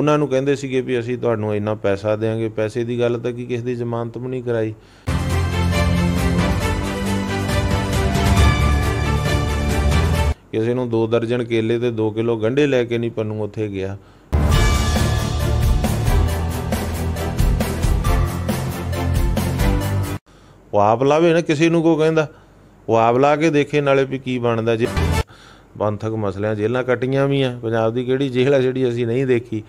ਉਹਨਾਂ ਨੂੰ ਕਹਿੰਦੇ ਸੀਗੇ ਵੀ ਅਸੀਂ ਤੁਹਾਨੂੰ ਇੰਨਾ ਪੈਸਾ ਦੇਵਾਂਗੇ ਪੈਸੇ ਦੀ ਗੱਲ ਤਾਂ ਕਿ ਕਿਸੇ ਦੀ ਜ਼ਮਾਨਤ ਵੀ ਨਹੀਂ ਕਰਾਈ ਕਿਸੇ ਨੂੰ 2 ਦਰਜਨ ਕੇਲੇ ਤੇ 2 ਕਿਲੋ ਗੰਢੇ ਲੈ ਕੇ ਨਹੀਂ ਪੰਨੂ ਉੱਥੇ ਗਿਆ ਉਹ ਆਪ ਲਾਵੇ ਨਾ ਕਿਸੇ ਨੂੰ ਕੋ ਕਹਿੰਦਾ ਉਹ ਆਪ ਲਾ ਕੇ ਦੇਖੇ ਨਾਲੇ ਵੀ ਕੀ ਬਣਦਾ ਜੇ ਬੰਥਕ ਮਸਲਿਆਂ ਜੇਲ੍ਹਾਂ ਕੱਟੀਆਂ ਵੀ ਆ ਪੰਜਾਬ ਦੀ ਕਿਹੜੀ ਜੇਲ੍ਹ ਆ ਜਿਹੜੀ ਅਸੀਂ ਨਹੀਂ ਦੇਖੀ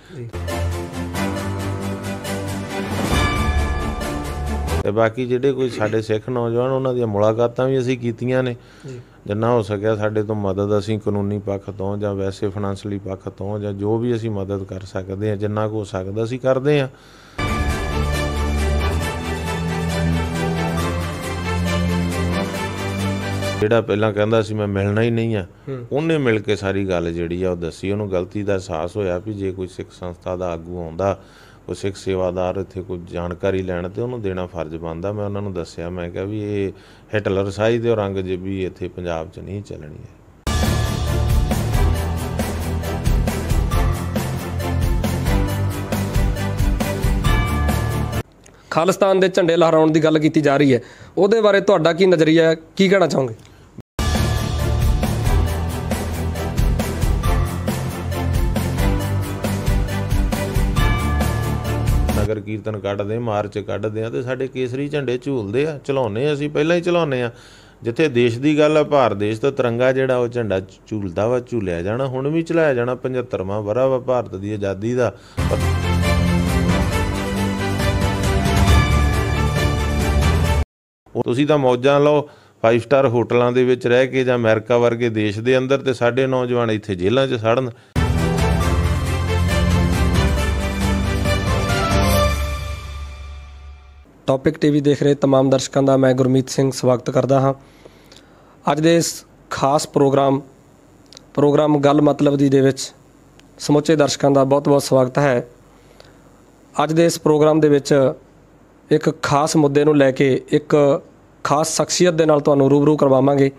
ਤੇ ਬਾਕੀ ਜਿਹੜੇ ਕੋਈ ਸਾਡੇ ਸਿੱਖ ਨੌਜਵਾਨ ਉਹਨਾਂ ਦੀਆਂ ਮੁਲਾਕਾਤਾਂ ਵੀ ਅਸੀਂ ਕੀਤੀਆਂ ਨੇ ਜਿੰਨਾ ਹੋ ਸਕਿਆ ਸਾਡੇ ਤੋਂ ਮਦਦ ਅਸੀਂ ਕਾਨੂੰਨੀ ਪੱਖ ਤੋਂ ਜਾਂ ਵੈਸੇ ਫਾਈਨੈਂਸ਼ਲੀ ਪੱਖ ਤੋਂ ਜਾਂ ਜੋ ਵੀ ਅਸੀਂ ਮਦਦ ਕਰ ਸਕਦੇ ਹਾਂ ਜਿੰਨਾ ਕੋ ਸਕਦਾ ਅਸੀਂ ਕਰਦੇ ਹਾਂ ਜਿਹੜਾ ਪਹਿਲਾਂ ਕਹਿੰਦਾ ਸੀ ਮੈਂ ਮਿਲਣਾ ਹੀ ਨਹੀਂ ਆ ਉਹਨੇ ਮਿਲ ਕੇ ਸਾਰੀ ਗੱਲ ਜਿਹੜੀ ਆ ਉਹ ਦੱਸੀ ਉਹਨੂੰ ਗਲਤੀ ਦਾ ਅਹਿਸਾਸ ਹੋਇਆ ਵੀ ਜੇ ਕੋਈ ਸਿੱਖ ਸੰਸਥਾ ਦਾ ਆਗੂ ਆਉਂਦਾ ਉਹ ਸਿੱਖ ਸੇਵਾਦਾਰ ਇੱਥੇ ਕੋਈ ਜਾਣਕਾਰੀ ਲੈਣ ਤੇ ਉਹਨੂੰ ਦੇਣਾ ਫਰਜ਼ ਬਣਦਾ ਮੈਂ ਉਹਨਾਂ ਨੂੰ ਦੱਸਿਆ ਮੈਂ ਕਿਹਾ ਵੀ ਇਹ ਹਿਟਲਰ ਸਾਈ ਦੇ ਵੀ ਇੱਥੇ ਪੰਜਾਬ 'ਚ ਨਹੀਂ ਚੱਲਣੀ ਹੈ ਖਾਲਿਸਤਾਨ ਦੇ ਝੰਡੇ ਲਹਿਰਾਉਣ ਦੀ ਗੱਲ ਕੀਤੀ ਜਾ ਰਹੀ ਹੈ ਉਹਦੇ ਬਾਰੇ ਤੁਹਾਡਾ ਕੀ ਨਜ਼ਰੀਆ ਹੈ ਕੀ ਕਹਿਣਾ ਚਾਹੋਗੇ ਨਗਰ ਕੀਰਤਨ ਕੱਢਦੇ ਮਾਰਚ ਕੱਢਦੇ ਆ ਤੇ ਸਾਡੇ ਕੇਸਰੀ ਝੰਡੇ ਝੂਲਦੇ ਆ ਚਲਾਉਨੇ ਅਸੀਂ ਪਹਿਲਾਂ ਹੀ ਚਲਾਉਨੇ ਆ ਜਿੱਥੇ ਦੇਸ਼ ਦੀ ਗੱਲ ਆ ਭਾਰਤ ਦੇਸ਼ ਦਾ ਤਿਰੰਗਾ ਜਿਹੜਾ ਉਹ ਝੰਡਾ ਝੂਲਦਾ ਵਾ ਝੂਲਿਆ ਜਾਣਾ ਹੁਣ ਵੀ ਚਲਾਇਆ ਜਾਣਾ 75ਵਾਂ ਵਰਾ ਵਾ ਭਾਰਤ ਦੀ ਆਜ਼ਾਦੀ ਦਾ ਤੁਸੀਂ ਤਾਂ ਮੌਜਾਂ ਲਓ 5 ਸਟਾਰ ਹੋਟਲਾਂ ਦੇ ਵਿੱਚ ਰਹਿ ਕੇ ਜਾਂ ਅਮਰੀਕਾ ਵਰਗੇ ਦੇਸ਼ ਦੇ ਅੰਦਰ ਤੇ ਸਾਡੇ ਨੌਜਵਾਨ ਇੱਥੇ ਜੇਲ੍ਹਾਂ 'ਚ ਸੜਨ ਟੌਪਿਕ ਟੀਵੀ ਦੇਖ ਰਹੇ तमाम ਦਰਸ਼ਕਾਂ ਦਾ ਮੈਂ ਗੁਰਮੀਤ ਸਿੰਘ ਸਵਾਗਤ ਕਰਦਾ ਹਾਂ ਅੱਜ ਦੇ ਇਸ ਖਾਸ ਪ੍ਰੋਗਰਾਮ ਪ੍ਰੋਗਰਾਮ ਗੱਲ ਮਤਲਬ ਦੀ ਦੇ ਵਿੱਚ ਸਮੁੱਚੇ ਦਰਸ਼ਕਾਂ ਦਾ ਬਹੁਤ-ਬਹੁਤ ਸਵਾਗਤ ਹੈ ਅੱਜ ਦੇ ਇਸ ਪ੍ਰੋਗਰਾਮ ਦੇ ਵਿੱਚ ਇੱਕ ਖਾਸ ਮੁੱਦੇ ਨੂੰ ਲੈ ਕੇ ਇੱਕ ਖਾਸ ਸ਼ਖਸੀਅਤ ਦੇ ਨਾਲ ਤੁਹਾਨੂੰ ਰੂਬਰੂ ਕਰਵਾਵਾਂਗੇ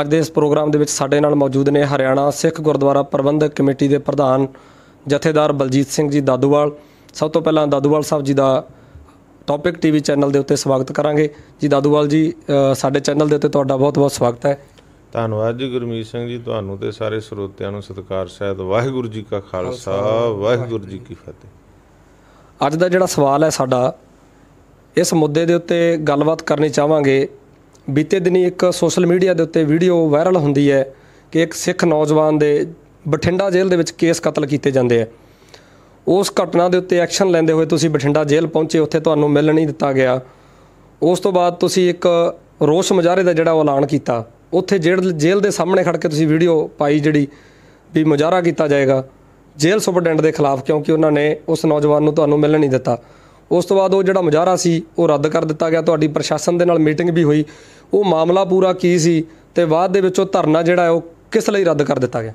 ਅੱਜ ਦੇ ਇਸ ਪ੍ਰੋਗਰਾਮ ਦੇ ਵਿੱਚ ਸਾਡੇ ਨਾਲ ਮੌਜੂਦ ਨੇ ਹਰਿਆਣਾ ਸਿੱਖ ਗੁਰਦੁਆਰਾ ਪ੍ਰਬੰਧਕ ਕਮੇਟੀ ਦੇ ਪ੍ਰਧਾਨ ਜਥੇਦਾਰ ਬਲਜੀਤ ਸਿੰਘ ਜੀ ਦਾਦੂਵਾਲ ਸਭ ਤੋਂ ਪਹਿਲਾਂ ਦਾਦੂਵਾਲ ਸਾਹਿਬ ਜੀ ਦਾ ਟੌਪਿਕ ਟੀਵੀ ਚੈਨਲ ਦੇ ਉੱਤੇ ਸਵਾਗਤ ਕਰਾਂਗੇ ਜੀ ਦਾਦੂਵਾਲ ਜੀ ਸਾਡੇ ਚੈਨਲ ਦੇ ਉੱਤੇ ਤੁਹਾਡਾ ਬਹੁਤ-ਬਹੁਤ ਸਵਾਗਤ ਹੈ ਧੰਨਵਾਦ ਜੀ ਗੁਰਮੀਤ ਸਿੰਘ ਜੀ ਤੁਹਾਨੂੰ ਤੇ ਸਾਰੇ ਸਰੋਤਿਆਂ ਨੂੰ ਸਤਿਕਾਰ ਸਹਿਤ ਵਾਹਿਗੁਰੂ ਜੀ ਕਾ ਖਾਲਸਾ ਵਾਹਿਗੁਰੂ ਜੀ ਕੀ ਫਤਿਹ ਅੱਜ ਦਾ ਜਿਹੜਾ ਸਵਾਲ ਹੈ ਸਾਡਾ ਇਸ ਮੁੱਦੇ ਦੇ ਉੱਤੇ ਗੱਲਬਾਤ ਕਰਨੀ ਚਾਹਾਂਗੇ ਬੀਤੇ ਦਿਨੀ ਇੱਕ ਸੋਸ਼ਲ ਮੀਡੀਆ ਦੇ ਉੱਤੇ ਵੀਡੀਓ ਵਾਇਰਲ ਹੁੰਦੀ ਹੈ ਕਿ ਇੱਕ ਸਿੱਖ ਨੌਜਵਾਨ ਦੇ ਬਠਿੰਡਾ ਜੇਲ੍ਹ ਦੇ ਵਿੱਚ ਕੇਸ ਕਤਲ ਕੀਤੇ ਜਾਂਦੇ ਆ ਉਸ ਘਟਨਾ ਦੇ ਉੱਤੇ ਐਕਸ਼ਨ ਲੈਂਦੇ ਹੋਏ ਤੁਸੀਂ ਬਠਿੰਡਾ ਜੇਲ੍ਹ ਪਹੁੰਚੇ ਉੱਥੇ ਤੁਹਾਨੂੰ ਮਿਲ ਨਹੀਂ ਦਿੱਤਾ ਗਿਆ ਉਸ ਤੋਂ ਬਾਅਦ ਤੁਸੀਂ ਇੱਕ ਰੋਸ ਮੁਜ਼ਾਰੇ ਦਾ ਜਿਹੜਾ ਐਲਾਨ ਕੀਤਾ ਉੱਥੇ ਜੇਲ੍ਹ ਦੇ ਸਾਹਮਣੇ ਖੜ ਕੇ ਤੁਸੀਂ ਵੀਡੀਓ ਪਾਈ ਜਿਹੜੀ ਵੀ ਮੁਜ਼ਾਰਾ ਕੀਤਾ ਜਾਏਗਾ ਜੇਲ੍ਹ ਸੁਪਰਡੈਂਟ ਦੇ ਖਿਲਾਫ ਕਿਉਂਕਿ ਉਹਨਾਂ ਨੇ ਉਸ ਨੌਜਵਾਨ ਨੂੰ ਤੁਹਾਨੂੰ ਮਿਲਣ ਨਹੀਂ ਦਿੱਤਾ ਉਸ ਤੋਂ ਬਾਅਦ ਉਹ ਜਿਹੜਾ ਮੁਜ਼ਾਹਰਾ ਸੀ ਉਹ ਰੱਦ ਕਰ ਦਿੱਤਾ ਗਿਆ ਤੁਹਾਡੀ ਪ੍ਰਸ਼ਾਸਨ ਦੇ ਨਾਲ ਮੀਟਿੰਗ ਵੀ ਹੋਈ ਉਹ ਮਾਮਲਾ ਪੂਰਾ ਕੀ ਸੀ ਤੇ ਬਾਅਦ ਦੇ ਵਿੱਚ ਉਹ ਧਰਨਾ ਜਿਹੜਾ ਹੈ ਉਹ ਕਿਸ ਲਈ ਰੱਦ ਕਰ ਦਿੱਤਾ ਗਿਆ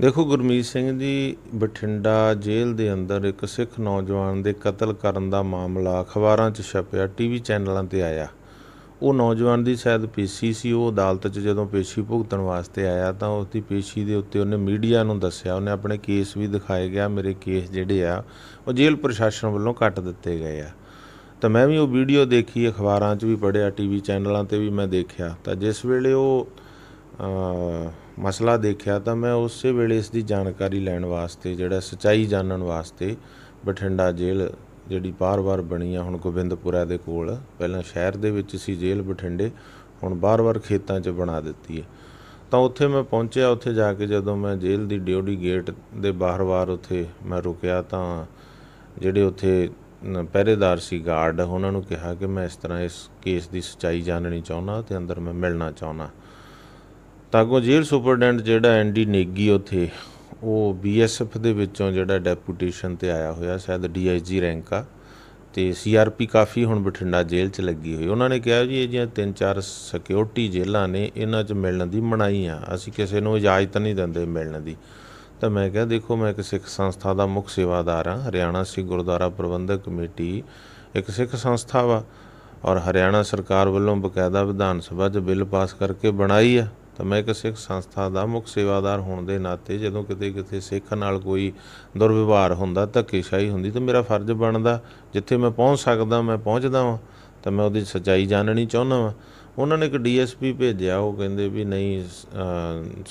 ਦੇਖੋ ਗੁਰਮੀਤ ਸਿੰਘ ਜੀ ਬਠਿੰਡਾ ਜੇਲ੍ਹ ਦੇ ਅੰਦਰ ਇੱਕ ਸਿੱਖ ਨੌਜਵਾਨ ਦੇ ਕਤਲ ਕਰਨ ਦਾ ਮਾਮਲਾ ਅਖਬਾਰਾਂ 'ਚ ਛਪਿਆ ਟੀਵੀ ਚੈਨਲਾਂ ਤੇ ਆਇਆ ਉਹ ਨੌਜਵਾਨ ਦੀ ਸ਼ਾਇਦ ਪੇਸ਼ੀ ਸੀ ਉਹ ਅਦਾਲਤ 'ਚ ਜਦੋਂ ਪੇਸ਼ੀ ਭੁਗਤਣ ਵਾਸਤੇ ਆਇਆ ਤਾਂ ਉਸ ਦੀ ਪੇਸ਼ੀ ਦੇ ਉੱਤੇ ਉਹਨੇ ਮੀਡੀਆ ਨੂੰ ਦੱਸਿਆ ਉਹਨੇ ਆਪਣੇ ਕੇਸ ਵੀ ਦਿਖਾਏ ਗਿਆ ਮੇਰੇ ਕੇਸ ਜਿਹੜੇ ਆ ਉਹ ਜੇਲ੍ਹ ਪ੍ਰਸ਼ਾਸਨ ਵੱਲੋਂ ਕੱਟ ਦਿੱਤੇ ਗਏ ਆ ਤਾਂ ਮੈਂ ਵੀ ਉਹ ਵੀਡੀਓ ਦੇਖੀ ਅਖਬਾਰਾਂ 'ਚ ਵੀ ਪੜਿਆ ਟੀਵੀ ਚੈਨਲਾਂ ਤੇ ਵੀ ਮੈਂ ਦੇਖਿਆ ਤਾਂ ਜਿਸ ਵੇਲੇ ਉਹ ਮਸਲਾ ਦੇਖਿਆ ਤਾਂ ਮੈਂ ਉਸੇ ਵੇਲੇ ਇਸ ਦੀ ਜਾਣਕਾਰੀ ਲੈਣ ਵਾਸਤੇ ਜਿਹੜਾ ਸਚਾਈ ਜਾਣਨ ਵਾਸਤੇ ਬਠਿੰਡਾ ਜੇਲ੍ਹ ਜਿਹੜੀ ਬਾਰ-ਬਾਰ ਬਣੀ ਆ ਹੁਣ ਗੋਬਿੰਦਪੁਰਾ ਦੇ ਕੋਲ ਪਹਿਲਾਂ ਸ਼ਹਿਰ ਦੇ ਵਿੱਚ ਸੀ ਜੇਲ੍ਹ ਬਠਿੰਡੇ ਹੁਣ ਬਾਰ-ਬਾਰ ਖੇਤਾਂ 'ਚ ਬਣਾ ਦਿੱਤੀ ਹੈ ਤਾਂ ਉੱਥੇ ਮੈਂ ਪਹੁੰਚਿਆ ਉੱਥੇ ਜਾ ਕੇ ਜਦੋਂ ਮੈਂ ਜੇਲ੍ਹ ਦੀ ਡਿਊਟੀ ਗੇਟ ਦੇ ਬਾਹਰ-ਬਾਰ ਉੱਥੇ ਮੈਂ ਰੁਕਿਆ ਤਾਂ ਜਿਹੜੇ ਉੱਥੇ ਪਹਿਰੇਦਾਰ ਸੀ ਗਾਰਡ ਉਹਨਾਂ ਨੂੰ ਕਿਹਾ ਕਿ ਮੈਂ ਇਸ ਤਰ੍ਹਾਂ ਇਸ ਕੇਸ ਦੀ ਸਚਾਈ ਜਾਣਨੀ ਚਾਹੁੰਦਾ ਤੇ ਅੰਦਰ ਮੈਂ ਮਿਲਣਾ ਚਾਹੁੰਦਾ ਤਾਂ ਕੋ ਜੇਲ੍ਹ ਸੁਪਰਡੈਂਟ ਜਿਹੜਾ ਐਂਡੀ ਨੇਗੀ ਉੱਥੇ ਉਹ ਬੀਐਸਐਫ ਦੇ ਵਿੱਚੋਂ ਜਿਹੜਾ ਡੈਪੂਟੇਸ਼ਨ ਤੇ ਆਇਆ ਹੋਇਆ ਸ਼ਾਇਦ ਡੀਆਈਜੀ ਰੈਂਕ ਆ ਤੇ ਸੀਆਰਪੀ ਕਾਫੀ ਹੁਣ ਬਠਿੰਡਾ ਜੇਲ੍ਹ 'ਚ ਲੱਗੀ ਹੋਈ ਉਹਨਾਂ ਨੇ ਕਿਹਾ ਜੀ ਇਹ ਜਿਹੜੀਆਂ ਤਿੰਨ ਚਾਰ ਸਿਕਿਉਰਿਟੀ ਜੇਲ੍ਹਾਂ ਨੇ ਇਹਨਾਂ 'ਚ ਮਿਲਣ ਦੀ ਮਨਾਈ ਆ ਅਸੀਂ ਕਿਸੇ ਨੂੰ ਇਜਾਜ਼ਤ ਨਹੀਂ ਦਿੰਦੇ ਮਿਲਣ ਦੀ ਤਾਂ ਮੈਂ ਕਿਹਾ ਦੇਖੋ ਮੈਂ ਇੱਕ ਸਿੱਖ ਸੰਸਥਾ ਦਾ ਮੁੱਖ ਸੇਵਾਦਾਰ ਹਾਂ ਹਰਿਆਣਾ ਸਿੱਖ ਗੁਰਦੁਆਰਾ ਪ੍ਰਬੰਧਕ ਕਮੇਟੀ ਇੱਕ ਸਿੱਖ ਸੰਸਥਾ ਵਾ ਔਰ ਹਰਿਆਣਾ ਸਰਕਾਰ ਵੱਲੋਂ ਬਕਾਇਦਾ ਵਿਧਾਨ ਸਭਾ 'ਚ ਬਿੱਲ ਪਾਸ ਕਰਕੇ ਬਣਾਈ ਆ ਤਾਂ ਮੈਂ ਇੱਕ ਸਿੱਖ ਸੰਸਥਾ ਦਾ ਮੁੱਖ ਸੇਵਾਦਾਰ ਹੋਣ ਦੇ ਨਾਤੇ ਜਦੋਂ ਕਿਤੇ ਕਿਤੇ ਸਿੱਖ ਨਾਲ ਕੋਈ ਦੁਰਵਿਵਹਾਰ ਹੁੰਦਾ ਧੱਕੇਸ਼ਾਹੀ ਹੁੰਦੀ ਤਾਂ ਮੇਰਾ ਫਰਜ਼ ਬਣਦਾ ਜਿੱਥੇ ਮੈਂ ਪਹੁੰਚ ਸਕਦਾ ਮੈਂ ਪਹੁੰਚਦਾ ਹਾਂ ਤਾਂ ਮੈਂ ਉਹਦੀ ਸਚਾਈ ਜਾਣਨੀ ਚਾਹੁੰਦਾ ਹਾਂ ਉਹਨਾਂ ਨੇ ਇੱਕ ਡੀਐਸਪੀ ਭੇਜਿਆ ਉਹ ਕਹਿੰਦੇ ਵੀ ਨਹੀਂ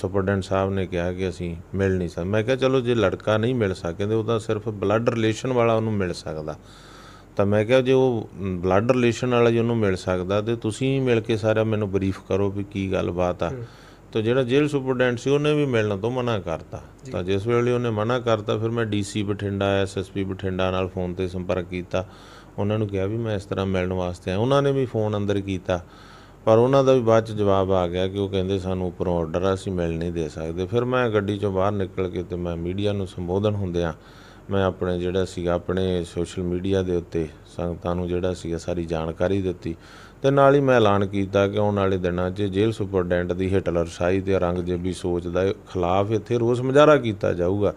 ਸੁਪਰਡੈਂਟ ਸਾਹਿਬ ਨੇ ਕਿਹਾ ਕਿ ਅਸੀਂ ਮਿਲ ਨਹੀਂ ਸਕਦੇ ਮੈਂ ਕਿਹਾ ਚਲੋ ਜੇ ਲੜਕਾ ਨਹੀਂ ਮਿਲ ਸਕਦਾ ਉਹ ਉਹਦਾ ਸਿਰਫ ਬਲੱਡ ਰਿਲੇਸ਼ਨ ਵਾਲਾ ਉਹਨੂੰ ਮਿਲ ਸਕਦਾ ਤਾਂ ਮੈਂ ਕਿਹਾ ਜੇ ਉਹ ਬਲੱਡ ਰਿਲੇਸ਼ਨ ਵਾਲਾ ਜੀ ਉਹਨੂੰ ਮਿਲ ਸਕਦਾ ਤੇ ਤੁਸੀਂ ਮਿਲ ਕੇ ਸਾਰਾ ਮੈਨੂੰ ਬਰੀਫ ਕਰੋ ਵੀ ਕੀ ਗੱਲਬਾਤ ਆ ਤਾਂ ਜਿਹੜਾ ਜੇਲ੍ਹ ਸੁਪਰਡੈਂਟ ਸੀ ਉਹਨੇ ਵੀ ਮਿਲਣ ਤੋਂ ਮਨਾ ਕਰਤਾ ਤਾਂ ਜਿਸ ਵੇਲੇ ਉਹਨੇ ਮਨਾ ਕਰਤਾ ਫਿਰ ਮੈਂ ਡੀਸੀ ਬਠਿੰਡਾ ਐਸਐਸਪੀ ਬਠਿੰਡਾ ਨਾਲ ਫੋਨ ਤੇ ਸੰਪਰਕ ਕੀਤਾ ਉਹਨਾਂ ਨੂੰ ਕਿਹਾ ਵੀ ਮੈਂ ਇਸ ਤਰ੍ਹਾਂ ਮਿਲਣ ਵਾਸਤੇ ਆ ਉਹਨਾਂ ਨੇ ਵੀ ਫੋਨ ਅੰਦਰ ਕੀਤਾ ਪਰ ਉਹਨਾਂ ਦਾ ਵੀ ਬਾਅਦ ਚ ਜਵਾਬ ਆ ਗਿਆ ਕਿ ਉਹ ਕਹਿੰਦੇ ਸਾਨੂੰ ਉਪਰ ਆਰਡਰ ਆ ਅਸੀਂ ਮਿਲ ਨਹੀਂ ਦੇ ਸਕਦੇ ਫਿਰ ਮੈਂ ਗੱਡੀ ਚੋਂ ਬਾਹਰ ਨਿਕਲ ਕੇ ਤੇ ਮੈਂ ਮੀਡੀਆ ਨੂੰ ਸੰਬੋਧਨ ਹੁੰਦਿਆਂ ਮੈਂ ਆਪਣੇ ਜਿਹੜਾ ਸੀਗਾ ਆਪਣੇ ਸੋਸ਼ਲ ਮੀਡੀਆ ਦੇ ਉੱਤੇ ਸੰਗਤਾਂ ਨੂੰ ਜਿਹੜਾ ਸੀਗਾ ਸਾਰੀ ਜਾਣਕਾਰੀ ਦਿੱਤੀ ਤੇ ਨਾਲ ਹੀ ਮੈਂ ਐਲਾਨ ਕੀਤਾ ਕਿ ਆਉਣ ਵਾਲੇ ਦਿਨਾਂ 'ਚ ਜੇਲ੍ਹ ਸੁਪਰਡੈਂਟ ਦੀ ਸਾਈ ਤੇ ਰੰਗਜੇਬੀ ਸੋਚ ਦਾ ਖਿਲਾਫ ਇੱਥੇ ਰੋਸ ਮੁਜ਼ਾਹਰਾ ਕੀਤਾ ਜਾਊਗਾ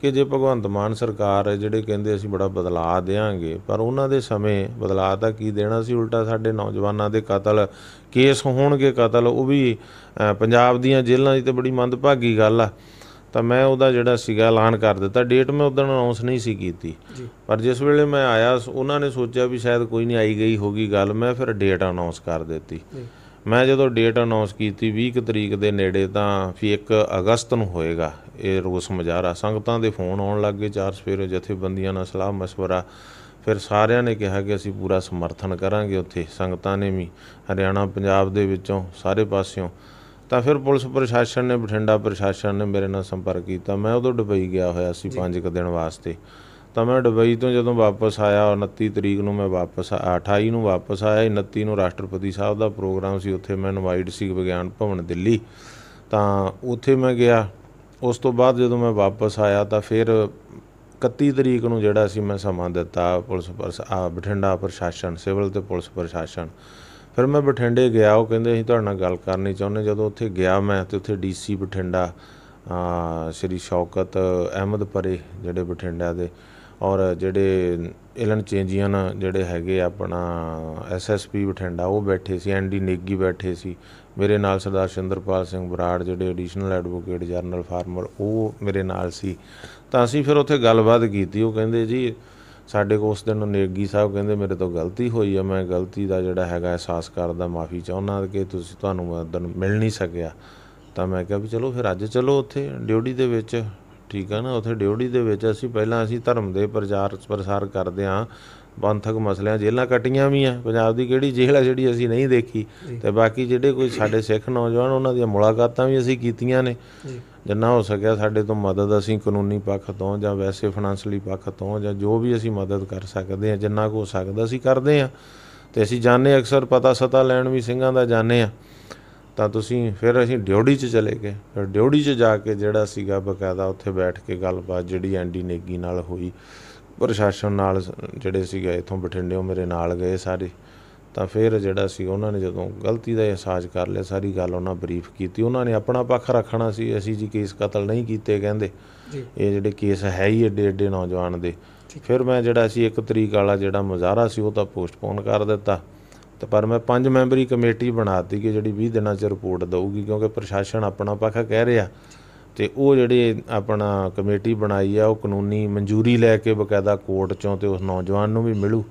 ਕਿ ਜੇ ਭਗਵੰਤ ਮਾਨ ਸਰਕਾਰ ਜਿਹੜੇ ਕਹਿੰਦੇ ਅਸੀਂ ਬੜਾ ਬਦਲਾਅ ਦੇਾਂਗੇ ਪਰ ਉਹਨਾਂ ਦੇ ਸਮੇਂ ਬਦਲਾਅ ਤਾਂ ਕੀ ਦੇਣਾ ਸੀ ਉਲਟਾ ਸਾਡੇ ਨੌਜਵਾਨਾਂ ਦੇ ਕਤਲ ਕੇਸ ਹੋਣਗੇ ਕਤਲ ਉਹ ਵੀ ਪੰਜਾਬ ਦੀਆਂ ਜੇਲ੍ਹਾਂ ਦੀ ਤੇ ਬੜੀ ਮੰਦਭਾਗੀ ਗੱਲ ਆ ਤਾਂ ਮੈਂ ਉਹਦਾ ਜਿਹੜਾ ਸੀਗਾ ਐਲਾਨ ਕਰ ਦਿੱਤਾ ਡੇਟ ਮੈਂ ਉਦੋਂ ਅਨਾਉਂਸ ਨਹੀਂ ਸੀ ਕੀਤੀ ਪਰ ਜਿਸ ਵੇਲੇ ਮੈਂ ਆਇਆ ਉਹਨਾਂ ਨੇ ਸੋਚਿਆ ਵੀ ਸ਼ਾਇਦ ਕੋਈ ਨਹੀਂ ਆਈ ਗਈ ਹੋਗੀ ਗੱਲ ਮੈਂ ਫਿਰ ਡੇਟ ਅਨਾਉਂਸ ਕਰ ਦਿੱਤੀ ਮੈਂ ਜਦੋਂ ਡੇਟ ਅਨਾਉਂਸ ਕੀਤੀ 20 ਤਰੀਕ ਦੇ ਨੇੜੇ ਤਾਂ ਫਿਰ 1 ਅਗਸਤ ਨੂੰ ਹੋਏਗਾ ਇਹ ਰੋਸ ਮਜਾਰਾ ਸੰਗਤਾਂ ਦੇ ਫੋਨ ਆਉਣ ਲੱਗੇ ਚਾਰ ਸਵੇਰੇ ਜਥੇਬੰਦੀਆਂ ਨਾਲ ਸਲਾਹ ਮਸ਼ਵਰਾ ਫਿਰ ਸਾਰਿਆਂ ਨੇ ਕਿਹਾ ਕਿ ਅਸੀਂ ਪੂਰਾ ਸਮਰਥਨ ਕਰਾਂਗੇ ਉੱਥੇ ਸੰਗਤਾਂ ਨੇ ਵੀ ਹਰਿਆਣਾ ਪੰਜਾਬ ਦੇ ਵਿੱਚੋਂ ਸਾਰੇ ਪਾਸਿਓਂ ਤਾਂ ਫਿਰ ਪੁਲਿਸ ਪ੍ਰਸ਼ਾਸਨ ਨੇ ਬਠਿੰਡਾ ਪ੍ਰਸ਼ਾਸਨ ਨੇ ਮੇਰੇ ਨਾਲ ਸੰਪਰਕ ਕੀਤਾ ਮੈਂ ਉਦੋਂ ਦੁਬਈ ਗਿਆ ਹੋਇਆ ਸੀ 5 ਕ ਦਿਨ ਵਾਸਤੇ ਤਾਂ ਮੈਂ ਦੁਬਈ ਤੋਂ ਜਦੋਂ ਵਾਪਸ ਆਇਆ 29 ਤਰੀਕ ਨੂੰ ਮੈਂ ਵਾਪਸ 28 ਨੂੰ ਵਾਪਸ ਆਇਆ 29 ਨੂੰ ਰਾਸ਼ਟਰਪਤੀ ਸਾਹਿਬ ਦਾ ਪ੍ਰੋਗਰਾਮ ਸੀ ਉੱਥੇ ਮੈਂ ਇਨਵਾਈਟ ਸੀ ਵਿਗਿਆਨ ਭਵਨ ਦਿੱਲੀ ਤਾਂ ਉੱਥੇ ਮੈਂ ਗਿਆ ਉਸ ਤੋਂ ਬਾਅਦ ਜਦੋਂ ਮੈਂ ਵਾਪਸ ਆਇਆ ਤਾਂ ਫਿਰ 31 ਤਰੀਕ ਨੂੰ ਜਿਹੜਾ ਸੀ ਮੈਂ ਸਮਾਂ ਦਿੱਤਾ ਪੁਲਿਸ ਪਰਸ ਬਠਿੰਡਾ ਪ੍ਰਸ਼ਾਸਨ ਸਿਵਲ ਤੇ ਪੁਲਿਸ ਪ੍ਰਸ਼ਾਸਨ ਫਿਰ ਮੈਂ ਬਠਿੰਡੇ ਗਿਆ ਉਹ ਕਹਿੰਦੇ ਅਸੀਂ ਤੁਹਾਡੇ ਨਾਲ ਗੱਲ ਕਰਨੀ ਚਾਹੁੰਦੇ ਜਦੋਂ ਉੱਥੇ ਗਿਆ ਮੈਂ ਤੇ ਉੱਥੇ ਡੀਸੀ ਬਠਿੰਡਾ ਸ਼੍ਰੀ ਸ਼ੌਕਤ ਅਹਿਮਦ ਪਰੇ ਜਿਹੜੇ ਬਠਿੰਡਾ ਦੇ ਔਰ ਜਿਹੜੇ ਇਲਨ ਨਾ ਜਿਹੜੇ ਹੈਗੇ ਆਪਣਾ ਐਸਐਸਪੀ ਬਠਿੰਡਾ ਉਹ ਬੈਠੇ ਸੀ ਐਨਡੀ ਨੇਗੀ ਬੈਠੇ ਸੀ ਮੇਰੇ ਨਾਲ ਸਰਦਾਰ ਸ਼ਿੰਦਰਪਾਲ ਸਿੰਘ ਬਰਾੜ ਜਿਹੜੇ ਐਡੀਸ਼ਨਲ ਐਡਵੋਕੇਟ ਜਰਨਲ ਫਾਰਮਰ ਉਹ ਮੇਰੇ ਨਾਲ ਸੀ ਤਾਂ ਅਸੀਂ ਫਿਰ ਉੱਥੇ ਗੱਲਬਾਤ ਕੀਤੀ ਉਹ ਕਹਿੰਦੇ ਜੀ ਸਾਡੇ ਕੋਲ ਉਸ ਦਿਨ ਨੇਗੀ ਸਾਹਿਬ ਕਹਿੰਦੇ ਮੇਰੇ ਤੋਂ ਗਲਤੀ ਹੋਈ ਆ ਮੈਂ ਗਲਤੀ ਦਾ ਜਿਹੜਾ ਹੈਗਾ ਅਹਿਸਾਸ ਕਰਦਾ ਮਾਫੀ ਚਾਹੁੰਦਾ ਕਿ ਤੁਸੀਂ ਤੁਹਾਨੂੰ ਮੈਂ ਦਿਨ ਮਿਲ ਨਹੀਂ ਸਕਿਆ ਤਾਂ ਮੈਂ ਕਿਹਾ ਵੀ ਚਲੋ ਫਿਰ ਅੱਜ ਚਲੋ ਉੱਥੇ ਡਿਊਟੀ ਦੇ ਵਿੱਚ ਠੀਕ ਆ ਨਾ ਉੱਥੇ ਡਿਊਟੀ ਦੇ ਵਿੱਚ ਅਸੀਂ ਪਹਿਲਾਂ ਅਸੀਂ ਧਰਮ ਦੇ ਪ੍ਰਚਾਰ ਪ੍ਰਸਾਰ ਕਰਦੇ ਆਂ ਬੰਥਕ ਮਸਲਿਆਂ ਜੇਲਾਂ ਕਟੀਆਂ ਵੀ ਆ ਪੰਜਾਬ ਦੀ ਕਿਹੜੀ ਜੇਲ੍ਹ ਆ ਜਿਹੜੀ ਅਸੀਂ ਨਹੀਂ ਦੇਖੀ ਤੇ ਬਾਕੀ ਜਿਹੜੇ ਕੋਈ ਸਾਡੇ ਸਿੱਖ ਨੌਜਵਾਨ ਉਹਨਾਂ ਦੀਆਂ ਮੁਲਾਕਾਤਾਂ ਵੀ ਅਸੀਂ ਕੀਤੀਆਂ ਨੇ ਜਿੰਨਾ ਹੋ ਸਕਿਆ ਸਾਡੇ ਤੋਂ ਮਦਦ ਅਸੀਂ ਕਾਨੂੰਨੀ ਪੱਖ ਤੋਂ ਜਾਂ ਵੈਸੇ ਫਾਈਨੈਂਸ਼ਲੀ ਪੱਖ ਤੋਂ ਜਾਂ ਜੋ ਵੀ ਅਸੀਂ ਮਦਦ ਕਰ ਸਕਦੇ ਹਾਂ ਜਿੰਨਾ ਕੋ ਸਕਦਾ ਅਸੀਂ ਕਰਦੇ ਹਾਂ ਤੇ ਅਸੀਂ ਜਾਣੇ ਅਕਸਰ ਪਤਾ ਸਤਾ ਲੈਣ ਵੀ ਸਿੰਘਾਂ ਦਾ ਜਾਣੇ ਆ ਤਾਂ ਤੁਸੀਂ ਫਿਰ ਅਸੀਂ ਡਿਊਟੀ 'ਚ ਚਲੇ ਗਏ ਫਿਰ ਡਿਊਟੀ 'ਚ ਜਾ ਕੇ ਜਿਹੜਾ ਸੀਗਾ ਬਕਾਇਦਾ ਉੱਥੇ ਬੈਠ ਕੇ ਗੱਲਬਾਤ ਜਿਹੜੀ ਐਂਡੀ ਨੇਗੀ ਨਾਲ ਹੋਈ ਪ੍ਰਸ਼ਾਸਨ ਨਾਲ ਜਿਹੜੇ ਸੀਗੇ ਇਥੋਂ ਬਠਿੰਡਿਓ ਮੇਰੇ ਨਾਲ ਗਏ ਸਾਰੇ ਤਾਂ ਫਿਰ ਜਿਹੜਾ ਸੀ ਉਹਨਾਂ ਨੇ ਜਦੋਂ ਗਲਤੀ ਦਾ ਅਹਿਸਾਸ ਕਰ ਲਿਆ ਸਾਰੀ ਗੱਲ ਉਹਨਾਂ ਬਰੀਫ ਕੀਤੀ ਉਹਨਾਂ ਨੇ ਆਪਣਾ ਪੱਖ ਰੱਖਣਾ ਸੀ ਅਸੀਂ ਜੀ ਕੇਸ ਕਤਲ ਨਹੀਂ ਕੀਤੇ ਕਹਿੰਦੇ ਇਹ ਜਿਹੜੇ ਕੇਸ ਹੈ ਹੀ ਏਡੇ ਏਡੇ ਨੌਜਵਾਨ ਦੇ ਫਿਰ ਮੈਂ ਜਿਹੜਾ ਸੀ ਇੱਕ ਤਰੀਕ ਵਾਲਾ ਜਿਹੜਾ ਮੁਜ਼ਾਹਰਾ ਸੀ ਉਹ ਤਾਂ ਪੋਸਟਪੋਨ ਕਰ ਦਿੱਤਾ ਤੇ ਪਰ ਮੈਂ ਪੰਜ ਮੈਂਬਰੀ ਕਮੇਟੀ ਬਣਾਤੀ ਕਿ ਜਿਹੜੀ 20 ਦਿਨਾਂ 'ਚ ਰਿਪੋਰਟ ਦੇਊਗੀ ਕਿਉਂਕਿ ਪ੍ਰਸ਼ਾਸਨ ਆਪਣਾ ਪੱਖ ਕਹਿ ਰਿਹਾ ਤੇ ਉਹ ਜਿਹੜੇ ਆਪਣਾ ਕਮੇਟੀ ਬਣਾਈ ਆ ਉਹ ਕਾਨੂੰਨੀ ਮਨਜ਼ੂਰੀ ਲੈ ਕੇ ਬਕਾਇਦਾ ਕੋਰਟ ਚੋਂ ਤੇ ਉਸ ਨੌਜਵਾਨ ਨੂੰ ਵੀ ਮਿਲੂ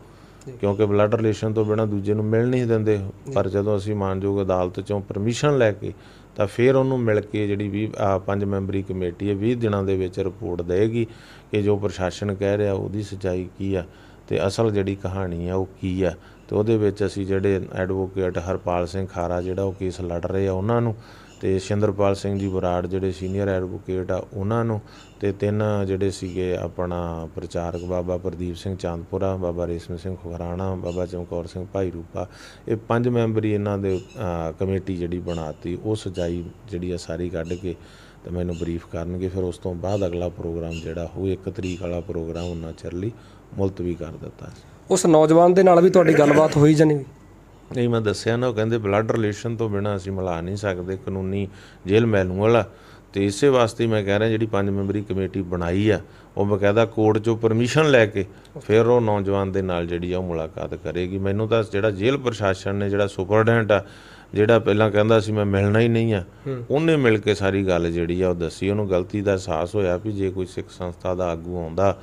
ਕਿਉਂਕਿ ਬਲੱਡ ਰਿਲੇਸ਼ਨ ਤੋਂ ਬਿਨਾ ਦੂਜੇ ਨੂੰ ਮਿਲ ਨਹੀਂ ਦਿੰਦੇ ਪਰ ਜਦੋਂ ਅਸੀਂ ਮਾਨਯੋਗ ਅਦਾਲਤ ਚੋਂ ਪਰਮਿਸ਼ਨ ਲੈ ਕੇ ਤਾਂ ਫਿਰ ਉਹਨੂੰ ਮਿਲ ਕੇ ਜਿਹੜੀ ਵੀ ਪੰਜ ਮੈਂਬਰੀ ਕਮੇਟੀ ਹੈ 20 ਦਿਨਾਂ ਦੇ ਵਿੱਚ ਰਿਪੋਰਟ ਦੇਗੀ ਕਿ ਜੋ ਪ੍ਰਸ਼ਾਸਨ ਕਹਿ ਰਿਹਾ ਉਹਦੀ ਸਚਾਈ ਕੀ ਆ ਤੇ ਅਸਲ ਜਿਹੜੀ ਕਹਾਣੀ ਆ ਉਹ ਕੀ ਆ ਤੇ ਉਹਦੇ ਵਿੱਚ ਅਸੀਂ ਜਿਹੜੇ ਐਡਵੋਕੇਟ ਹਰਪਾਲ ਸਿੰਘ ਖਾਰਾ ਜਿਹੜਾ ਉਹ ਕੇਸ ਲੜ ਰਹੇ ਆ ਉਹਨਾਂ ਨੂੰ ਤੇ ਸ਼ਿੰਦਰਪਾਲ ਸਿੰਘ ਜੀ ਬਰਾੜ ਜਿਹੜੇ ਸੀਨੀਅਰ ਐਡਵੋਕੇਟ ਆ ਉਹਨਾਂ ਨੂੰ ਤੇ ਤਿੰਨ ਜਿਹੜੇ ਸੀਗੇ ਆਪਣਾ ਪ੍ਰਚਾਰਕ ਬਾਬਾ ਪ੍ਰਦੀਪ ਸਿੰਘ ਚਾਂਦਪੁਰਾ ਬਾਬਾ ਰੇਸ਼ਮ ਸਿੰਘ ਖੁਖਰਾਣਾ ਬਾਬਾ ਚਮਕੌਰ ਸਿੰਘ ਭਾਈ ਰੂਪਾ ਇਹ ਪੰਜ ਮੈਂਬਰੀ ਇਹਨਾਂ ਦੇ ਕਮੇਟੀ ਜਿਹੜੀ ਬਣਾਤੀ ਉਹ ਸਜਾਈ ਜਿਹੜੀ ਆ ਸਾਰੀ ਕੱਢ ਕੇ ਤੇ ਮੈਨੂੰ ਬਰੀਫ ਕਰਨਗੇ ਫਿਰ ਉਸ ਤੋਂ ਬਾਅਦ ਅਗਲਾ ਪ੍ਰੋਗਰਾਮ ਜਿਹੜਾ ਹੋ 1 ਤਰੀਕ ਵਾਲਾ ਪ੍ਰੋਗਰਾਮ ਉਹਨਾਂ ਚਿਰ ਲਈ ਮੁਲਤਵੀ ਕਰ ਦਿੱਤਾ ਉਸ ਨੌਜਵਾਨ ਦੇ ਨਾਲ ਵੀ ਤੁਹਾਡੀ ਗੱਲਬਾਤ ਹੋਈ ਜਾਨੀ ਨਹੀਂ ਮੈਂ ਦੱਸਿਆ ਨਾ ਉਹ ਕਹਿੰਦੇ ਬਲੱਡ ਰਿਲੇਸ਼ਨ ਤੋਂ ਬਿਨਾ ਅਸੀਂ ਮਿਲਾ ਨਹੀਂ ਸਕਦੇ ਕਾਨੂੰਨੀ ਜੇਲ੍ਹ ਮੈਨੂਅਲ ਆ ਤੇ ਇਸੇ ਵਾਸਤੇ ਮੈਂ ਕਹਿ ਰਿਹਾ ਜਿਹੜੀ ਪੰਜ ਮੈਂਬਰੀ ਕਮੇਟੀ ਬਣਾਈ ਆ ਉਹ ਬਕਾਇਦਾ ਕੋਰਟ ਚੋਂ ਪਰਮਿਸ਼ਨ ਲੈ ਕੇ ਫਿਰ ਉਹ ਨੌਜਵਾਨ ਦੇ ਨਾਲ ਜਿਹੜੀ ਆ ਉਹ ਮੁਲਾਕਾਤ ਕਰੇਗੀ ਮੈਨੂੰ ਤਾਂ ਜਿਹੜਾ ਜੇਲ੍ਹ ਪ੍ਰਸ਼ਾਸਨ ਨੇ ਜਿਹੜਾ ਸੁਪਰਡੈਂਟ ਆ ਜਿਹੜਾ ਪਹਿਲਾਂ ਕਹਿੰਦਾ ਸੀ ਮੈਂ ਮਿਲਣਾ ਹੀ ਨਹੀਂ ਆ ਉਹਨੇ ਮਿਲ ਕੇ ਸਾਰੀ ਗੱਲ ਜਿਹੜੀ ਆ ਉਹ ਦੱਸੀ ਉਹਨੂੰ ਗਲਤੀ ਦਾ ਅਹਿਸਾਸ ਹੋਇਆ ਵੀ ਜੇ ਕੋਈ ਸਿੱਖ ਸੰਸਥਾ ਦਾ ਆਗੂ ਆਉਂਦਾ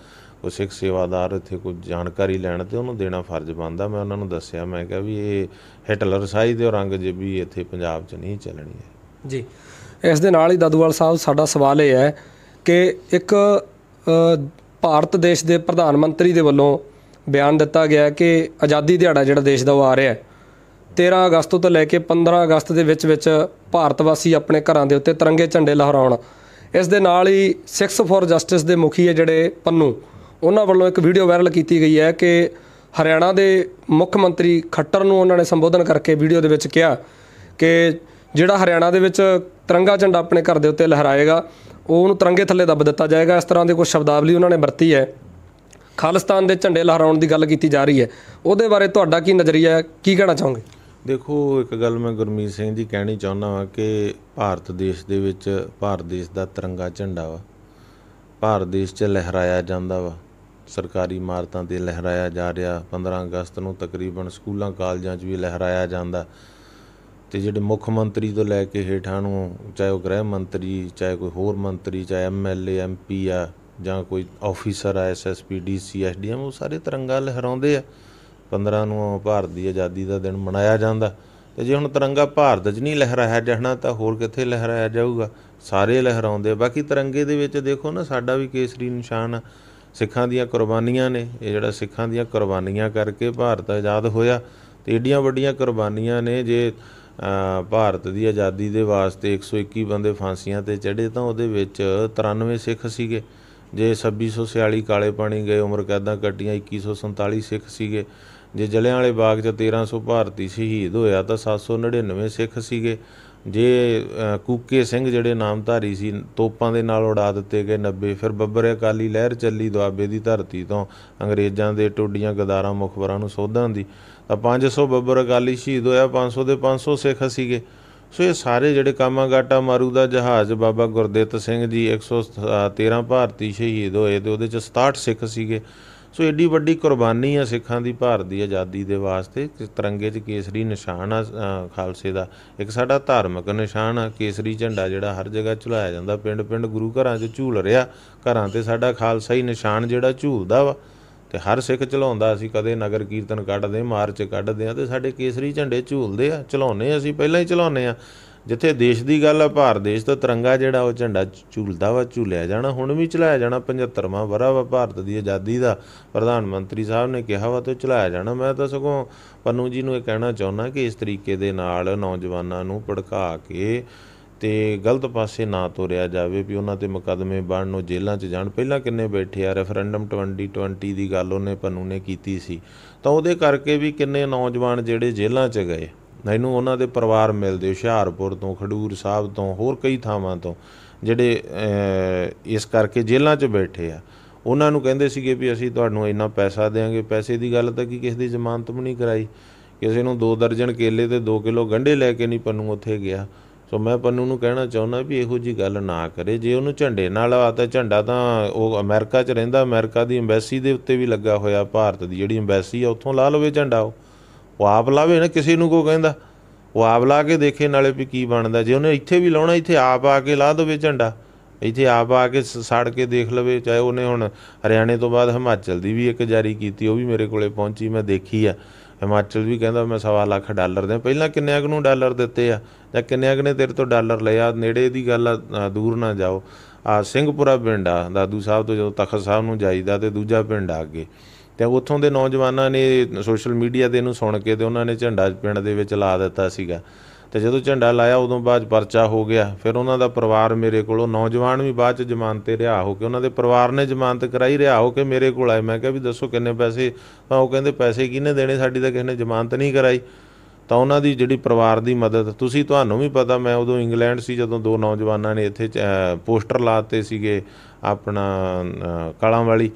ਉਹ ਸਿੱਖ ਸੇਵਾਦਾਰ ਇੱਥੇ ਕੋਈ ਜਾਣਕਾਰੀ ਲੈਣ ਤੇ ਉਹਨੂੰ ਦੇਣਾ ਫਰਜ਼ ਬਣਦਾ ਮੈਂ ਉਹਨਾਂ ਨੂੰ ਦੱਸਿਆ ਮੈਂ ਕਿਹਾ ਵੀ ਇਹ ਹਿਟਲਰ ਸਾਈ ਦੇ ਔਰੰਗਜ਼ੇਬੀ ਇੱਥੇ ਪੰਜਾਬ 'ਚ ਨਹੀਂ ਚੱਲਣੀ ਹੈ ਜੀ ਇਸ ਦੇ ਨਾਲ ਹੀ ਦਦੂਵਾਲ ਸਾਹਿਬ ਸਾਡਾ ਸਵਾਲ ਇਹ ਹੈ ਕਿ ਇੱਕ ਭਾਰਤ ਦੇਸ਼ ਦੇ ਪ੍ਰਧਾਨ ਮੰਤਰੀ ਦੇ ਵੱਲੋਂ ਬਿਆਨ ਦਿੱਤਾ ਗਿਆ ਕਿ ਆਜ਼ਾਦੀ ਦਿਹਾੜਾ ਜਿਹੜਾ ਦੇਸ਼ ਦਾ ਉਹ ਆ ਰਿਹਾ ਹੈ 13 ਅਗਸਤ ਤੋਂ ਲੈ ਕੇ 15 ਅਗਸਤ ਦੇ ਵਿੱਚ ਵਿੱਚ ਭਾਰਤ ਵਾਸੀ ਆਪਣੇ ਘਰਾਂ ਦੇ ਉੱਤੇ ਤਿਰੰਗੇ ਝੰਡੇ ਲਹਿਰਾਉਣ ਇਸ ਦੇ ਨਾਲ ਹੀ ਸਿਕਸ ਫੋਰ ਜਸਟਿਸ ਦੇ ਮੁਖੀ ਹੈ ਜਿਹੜੇ ਪੰਨੂ ਉਹਨਾਂ ਵੱਲੋਂ ਇੱਕ ਵੀਡੀਓ ਵਾਇਰਲ ਕੀਤੀ ਗਈ ਹੈ ਕਿ ਹਰਿਆਣਾ ਦੇ ਮੁੱਖ ਮੰਤਰੀ ਖੱਟਰ ਨੂੰ ਉਹਨਾਂ ਨੇ ਸੰਬੋਧਨ ਕਰਕੇ ਵੀਡੀਓ ਦੇ ਵਿੱਚ ਕਿਹਾ ਕਿ ਜਿਹੜਾ ਹਰਿਆਣਾ ਦੇ ਵਿੱਚ ਤਿਰੰਗਾ ਝੰਡਾ ਆਪਣੇ ਘਰ ਦੇ ਉੱਤੇ ਲਹਿਰਾਏਗਾ ਉਹ ਉਹਨੂੰ ਤਿਰੰਗੇ ਥੱਲੇ ਦੱਬ ਦਿੱਤਾ ਜਾਏਗਾ ਇਸ ਤਰ੍ਹਾਂ ਦੇ ਕੁਝ ਸ਼ਬਦਾਵਲੀ ਉਹਨਾਂ ਨੇ ਵਰਤੀ ਹੈ ਖਾਲਿਸਤਾਨ ਦੇ ਝੰਡੇ ਲਹਿਰਾਉਣ ਦੀ ਗੱਲ ਕੀਤੀ ਜਾ ਰਹੀ ਹੈ ਉਹਦੇ ਬਾਰੇ ਤੁਹਾਡਾ ਕੀ ਨਜ਼ਰੀਆ ਹੈ ਕੀ ਕਹਿਣਾ ਚਾਹੋਗੇ ਦੇਖੋ ਇੱਕ ਗੱਲ ਮੈਂ ਗੁਰਮੀਤ ਸਿੰਘ ਦੀ ਕਹਿਣੀ ਚਾਹੁੰਦਾ ਹਾਂ ਕਿ ਭਾਰਤ ਦੇਸ਼ ਦੇ ਵਿੱਚ ਭਾਰਤ ਦੇਸ਼ ਦਾ ਤਿਰੰਗਾ ਝੰਡਾ ਵਾ ਭਾਰਤ ਦੇਸ਼ 'ਚ ਲਹਿਰਾਇਆ ਜਾਂਦਾ ਵਾ ਸਰਕਾਰੀ ਇਮਾਰਤਾਂ ਤੇ ਲਹਿਰਾਇਆ ਜਾ ਰਿਹਾ 15 ਅਗਸਤ ਨੂੰ ਤਕਰੀਬਨ ਸਕੂਲਾਂ ਕਾਲਜਾਂ 'ਚ ਵੀ ਲਹਿਰਾਇਆ ਜਾਂਦਾ ਤੇ ਜਿਹੜੇ ਮੁੱਖ ਮੰਤਰੀ ਤੋਂ ਲੈ ਕੇ ਹੇਠਾਂ ਨੂੰ ਚਾਹੇ ਉਹ ਗ੍ਰਹਿ ਮੰਤਰੀ ਚਾਹੇ ਕੋਈ ਹੋਰ ਮੰਤਰੀ ਚਾਹੇ ਐਮਐਲਏ ਐਮਪੀ ਆ ਜਾਂ ਕੋਈ ਆਫੀਸਰ ਆ ਐਸਐਸਪੀ ਡੀਸੀ ਐਸਡੀਐਮ ਉਹ ਸਾਰੇ ਤਿਰੰਗਾ ਲਹਿਰਾਉਂਦੇ ਆ 15 ਨੂੰ ਭਾਰਤ ਦੀ ਆਜ਼ਾਦੀ ਦਾ ਦਿਨ ਮਨਾਇਆ ਜਾਂਦਾ ਤੇ ਜੇ ਹੁਣ ਤਿਰੰਗਾ ਭਾਰਤ 'ਚ ਨਹੀਂ ਲਹਿਰਾਇਆ ਜਾਣਾ ਤਾਂ ਹੋਰ ਕਿੱਥੇ ਲਹਿਰਾਇਆ ਜਾਊਗਾ ਸਾਰੇ ਲਹਿਰਾਉਂਦੇ ਬਾਕੀ ਤਿਰੰਗੇ ਦੇ ਵਿੱਚ ਦੇਖੋ ਨਾ ਸਾਡਾ ਵੀ ਕੇਸਰੀ ਨਿਸ਼ਾਨ ਆ ਸਿੱਖਾਂ ਦੀਆਂ ਕੁਰਬਾਨੀਆਂ ਨੇ ਇਹ ਜਿਹੜਾ ਸਿੱਖਾਂ ਦੀਆਂ ਕੁਰਬਾਨੀਆਂ ਕਰਕੇ ਭਾਰਤ ਆਜ਼ਾਦ ਹੋਇਆ ਤੇ ਏਡੀਆਂ ਵੱਡੀਆਂ ਕੁਰਬਾਨੀਆਂ ਨੇ ਜੇ ਭਾਰਤ ਦੀ ਆਜ਼ਾਦੀ ਦੇ ਵਾਸਤੇ 121 ਬੰਦੇ ਫਾਂਸੀਆਂ ਤੇ ਚੜ੍ਹੇ ਤਾਂ ਉਹਦੇ ਵਿੱਚ 93 ਸਿੱਖ ਸੀਗੇ ਜੇ 2646 ਕਾਲੇ ਪਾਣੀ ਗਏ ਉਮਰ ਕੈਦਾਂ ਕੱਟੀਆਂ 2147 ਸਿੱਖ ਸੀਗੇ ਜੇ ਜਲਿਆਂ ਵਾਲੇ ਬਾਗ 'ਚ 1300 ਭਾਰਤੀ ਸ਼ਹੀਦ ਹੋਇਆ ਤਾਂ 799 ਸਿੱਖ ਸੀਗੇ ਜੇ ਕੂਕੇ ਸਿੰਘ ਜਿਹੜੇ ਨਾਮਧਾਰੀ ਸੀ ਤੋਪਾਂ ਦੇ ਨਾਲ ਉਡਾ ਦਿੱਤੇ ਗਏ 90 ਫਿਰ ਬੱਬਰ ਅਕਾਲੀ ਲਹਿਰ ਚੱਲੀ ਦੁਆਬੇ ਦੀ ਧਰਤੀ ਤੋਂ ਅੰਗਰੇਜ਼ਾਂ ਦੇ ਟੋਡੀਆਂ ਗਦਾਰਾਂ ਮੁਖਬਰਾਂ ਨੂੰ ਸੋਧਣ ਦੀ ਤਾਂ 500 ਬੱਬਰ ਅਕਾਲੀ ਸ਼ਹੀਦ ਹੋਇਆ 500 ਦੇ 500 ਸਿੱਖ ਸੀਗੇ ਸੋ ਇਹ ਸਾਰੇ ਜਿਹੜੇ ਕਾਮਾਗਾਟਾ ਮਾਰੂ ਦਾ ਜਹਾਜ਼ ਬਾਬਾ ਗੁਰਦੇਤ ਸਿੰਘ ਜੀ 113 ਭਾਰਤੀ ਸ਼ਹੀਦ ਹੋਏ ਤੇ ਉਹਦੇ ਚ 67 ਸਿੱਖ ਸੀਗੇ ਸੋ ਏਡੀ ਵੱਡੀ ਕੁਰਬਾਨੀ ਆ ਸਿੱਖਾਂ ਦੀ ਭਾਰਤ ਦੀ ਆਜ਼ਾਦੀ ਦੇ ਵਾਸਤੇ ਤਿਰੰਗੇ 'ਚ ਕੇਸਰੀ ਨਿਸ਼ਾਨ ਆ ਖਾਲਸੇ ਦਾ ਇੱਕ ਸਾਡਾ ਧਾਰਮਿਕ ਨਿਸ਼ਾਨ ਆ ਕੇਸਰੀ ਝੰਡਾ ਜਿਹੜਾ ਹਰ ਜਗ੍ਹਾ ਝੁਲਾਇਆ ਜਾਂਦਾ ਪਿੰਡ-ਪਿੰਡ ਗੁਰੂ ਘਰਾਂ 'ਚ ਝੂਲ ਰਿਹਾ ਘਰਾਂ ਤੇ ਸਾਡਾ ਖਾਲਸਾ ਹੀ ਨਿਸ਼ਾਨ ਜਿਹੜਾ ਝੂਲਦਾ ਵਾ ਤੇ ਹਰ ਸਿੱਖ ਚਲਾਉਂਦਾ ਅਸੀਂ ਕਦੇ ਨਗਰ ਕੀਰਤਨ ਕੱਢਦੇ ਮਾਰਚ ਕੱਢਦੇ ਆ ਤੇ ਸਾਡੇ ਕੇਸਰੀ ਝੰਡੇ ਝੂਲਦੇ ਆ ਚਲਾਉਨੇ ਅਸੀਂ ਪਹਿਲਾਂ ਹੀ ਚਲਾਉਨੇ ਆ ਜਿੱਥੇ ਦੇਸ਼ ਦੀ ਗੱਲ ਆ ਭਾਰ ਦੇਸ਼ ਦਾ ਤਿਰੰਗਾ ਜਿਹੜਾ ਉਹ ਝੰਡਾ ਝੂਲਦਾ ਵਾ ਝੂਲਿਆ ਜਾਣਾ ਹੁਣ ਵੀ ਚਲਾਇਆ ਜਾਣਾ 75ਵਾਂ ਵਰਾ ਵਾ ਭਾਰਤ ਦੀ ਆਜ਼ਾਦੀ ਦਾ ਪ੍ਰਧਾਨ ਮੰਤਰੀ ਸਾਹਿਬ ਨੇ ਕਿਹਾ ਵਾ ਤੇ ਚਲਾਇਆ ਜਾਣਾ ਮੈਂ ਤਾਂ ਸਗੋਂ ਪੰਨੂ ਜੀ ਨੂੰ ਇਹ ਕਹਿਣਾ ਚਾਹੁੰਦਾ ਕਿ ਇਸ ਤਰੀਕੇ ਦੇ ਨਾਲ ਨੌਜਵਾਨਾਂ ਨੂੰ ਭੜਕਾ ਕੇ ਤੇ ਗਲਤ ਪਾਸੇ ਨਾ ਤੋਰਿਆ ਜਾਵੇ ਵੀ ਉਹਨਾਂ ਤੇ ਮੁਕਦਮੇ ਬਣਨ ਨੂੰ ਜੇਲ੍ਹਾਂ 'ਚ ਜਾਣ ਪਹਿਲਾਂ ਕਿੰਨੇ ਬੈਠੇ ਆ ਰੈਫਰੈਂਡਮ 2020 ਦੀ ਗੱਲ ਉਹਨੇ ਪੰਨੂ ਨੇ ਕੀਤੀ ਸੀ ਤਾਂ ਉਹਦੇ ਕਰਕੇ ਵੀ ਕਿੰਨੇ ਨੌਜਵਾਨ ਜਿਹੜੇ ਜੇਲ੍ਹਾਂ 'ਚ ਗਏ ਮੈਨੂੰ ਉਹਨਾਂ ਦੇ ਪਰਿਵਾਰ ਮਿਲਦੇ ਹੁਸ਼ਿਆਰਪੁਰ ਤੋਂ ਖਡੂਰ ਸਾਹਿਬ ਤੋਂ ਹੋਰ ਕਈ ਥਾਵਾਂ ਤੋਂ ਜਿਹੜੇ ਇਸ ਕਰਕੇ ਜੇਲ੍ਹਾਂ 'ਚ ਬੈਠੇ ਆ ਉਹਨਾਂ ਨੂੰ ਕਹਿੰਦੇ ਸੀਗੇ ਵੀ ਅਸੀਂ ਤੁਹਾਨੂੰ ਇੰਨਾ ਪੈਸਾ ਦੇਾਂਗੇ ਪੈਸੇ ਦੀ ਗੱਲ ਤਾਂ ਕਿ ਕਿਸੇ ਦੀ ਜ਼ਮਾਨਤ ਵੀ ਨਹੀਂ ਕਰਾਈ ਕਿਸੇ ਨੂੰ 2 ਦਰਜਨ ਕੇਲੇ ਤੇ 2 ਕਿਲੋ ਗੰਢੇ ਲੈ ਕੇ ਨਹੀਂ ਪੰਨੂ ਉੱਥੇ ਗਿਆ ਸੋ ਮੈਂ ਪੰਨੂ ਨੂੰ ਕਹਿਣਾ ਚਾਹੁੰਦਾ ਵੀ ਇਹੋ ਜੀ ਗੱਲ ਨਾ ਕਰੇ ਜੇ ਉਹਨੂੰ ਝੰਡੇ ਨਾਲ ਆ ਤਾਂ ਝੰਡਾ ਤਾਂ ਉਹ ਅਮਰੀਕਾ 'ਚ ਰਹਿੰਦਾ ਅਮਰੀਕਾ ਦੀ ਐਮਬੈਸੀ ਦੇ ਉੱਤੇ ਵੀ ਲੱਗਾ ਹੋਇਆ ਭਾਰਤ ਦੀ ਜਿਹੜੀ ਐਮਬੈਸੀ ਆ ਉੱਥੋਂ ਲਾ ਲਵੇ ਝੰਡਾ ਉਹ ਉਹ ਆਪ ਲਾਵੇ ਨਾ ਕਿਸੇ ਨੂੰ ਕੋ ਕਹਿੰਦਾ ਉਹ ਆਪ ਲਾ ਕੇ ਦੇਖੇ ਨਾਲੇ ਵੀ ਕੀ ਬਣਦਾ ਜੇ ਉਹਨੇ ਇੱਥੇ ਵੀ ਲਾਉਣਾ ਇੱਥੇ ਆਪ ਆ ਕੇ ਲਾ ਦੋਵੇ ਝੰਡਾ ਇੱਥੇ ਆਪ ਆ ਕੇ ਸੜ ਕੇ ਦੇਖ ਲਵੇ ਚਾਹੇ ਉਹਨੇ ਹੁਣ ਹਰਿਆਣੇ ਤੋਂ ਬਾਅਦ ਹਿਮਾਚਲ ਦੀ ਵੀ ਇੱਕ ਜਾਰੀ ਕੀਤੀ ਉਹ ਵੀ ਮੇਰੇ ਕੋਲੇ ਪਹੁੰਚੀ ਮੈਂ ਦੇਖੀ ਆ ਹਿਮਾਚਲ ਵੀ ਕਹਿੰਦਾ ਮੈਂ ਸਵਾ ਲੱਖ ਡਾਲਰ ਦੇ ਪਹਿਲਾਂ ਕਿੰਨਿਆਂ ਨੂੰ ਡਾਲਰ ਦਿੱਤੇ ਆ ਜਾਂ ਕਿੰਨਿਆਂ ਨੇ ਤੇਰੇ ਤੋਂ ਡਾਲਰ ਲਿਆ ਨੇੜੇ ਦੀ ਗੱਲ ਆ ਦੂਰ ਨਾ ਜਾਓ ਆ ਸਿੰਘਪੁਰਾ ਪਿੰਡ ਆ ਦਾਦੂ ਸਾਹਿਬ ਤੋਂ ਜਦੋਂ ਤਖਤ ਸਾਹਿਬ ਨੂੰ ਜਾਈਦਾ ਤੇ ਦੂਜਾ ਪਿੰਡ ਆ ਅੱਗੇ ਤੇ ਉੱਥੋਂ ਦੇ ਨੌਜਵਾਨਾਂ ਨੇ ਸੋਸ਼ਲ ਮੀਡੀਆ ਦੇ ਇਹਨੂੰ ਸੁਣ ਕੇ ਤੇ ਉਹਨਾਂ ਨੇ ਝੰਡਾ ਪਿੰਡ ਦੇ ਵਿੱਚ ਲਾ ਦਿੱਤਾ ਸੀਗਾ ਤੇ ਜਦੋਂ ਝੰਡਾ ਲਾਇਆ ਉਦੋਂ ਬਾਅਦ ਪਰਚਾ ਹੋ ਗਿਆ ਫਿਰ ਉਹਨਾਂ ਦਾ ਪਰਿਵਾਰ ਮੇਰੇ ਕੋਲੋਂ ਨੌਜਵਾਨ ਵੀ ਬਾਅਦ ਚ ਜ਼ਮਾਨਤ ਤੇ ਰਿਹਾ ਹੋ ਕੇ ਉਹਨਾਂ ਦੇ ਪਰਿਵਾਰ ਨੇ ਜ਼ਮਾਨਤ ਕਰਾਈ ਰਿਹਾ ਹੋ ਕੇ ਮੇਰੇ ਕੋਲ ਆਏ ਮੈਂ ਕਿਹਾ ਵੀ ਦੱਸੋ ਕਿੰਨੇ ਪੈਸੇ ਤਾਂ ਉਹ ਕਹਿੰਦੇ ਪੈਸੇ ਕਿਹਨੇ ਦੇਣੇ ਸਾਡੀ ਤਾਂ ਕਿਸੇ ਨੇ ਜ਼ਮਾਨਤ ਨਹੀਂ ਕਰਾਈ ਤਾਂ ਉਹਨਾਂ ਦੀ ਜਿਹੜੀ ਪਰਿਵਾਰ ਦੀ ਮਦਦ ਤੁਸੀਂ ਤੁਹਾਨੂੰ ਵੀ ਪਤਾ ਮੈਂ ਉਦੋਂ ਇੰਗਲੈਂਡ ਸੀ ਜਦੋਂ ਦੋ ਨੌਜਵਾਨਾਂ ਨੇ ਇੱਥੇ ਪੋਸਟਰ ਲਾਤੇ ਸੀਗੇ ਆਪਣਾ ਕਾਲਾਂ ਵਾਲੀ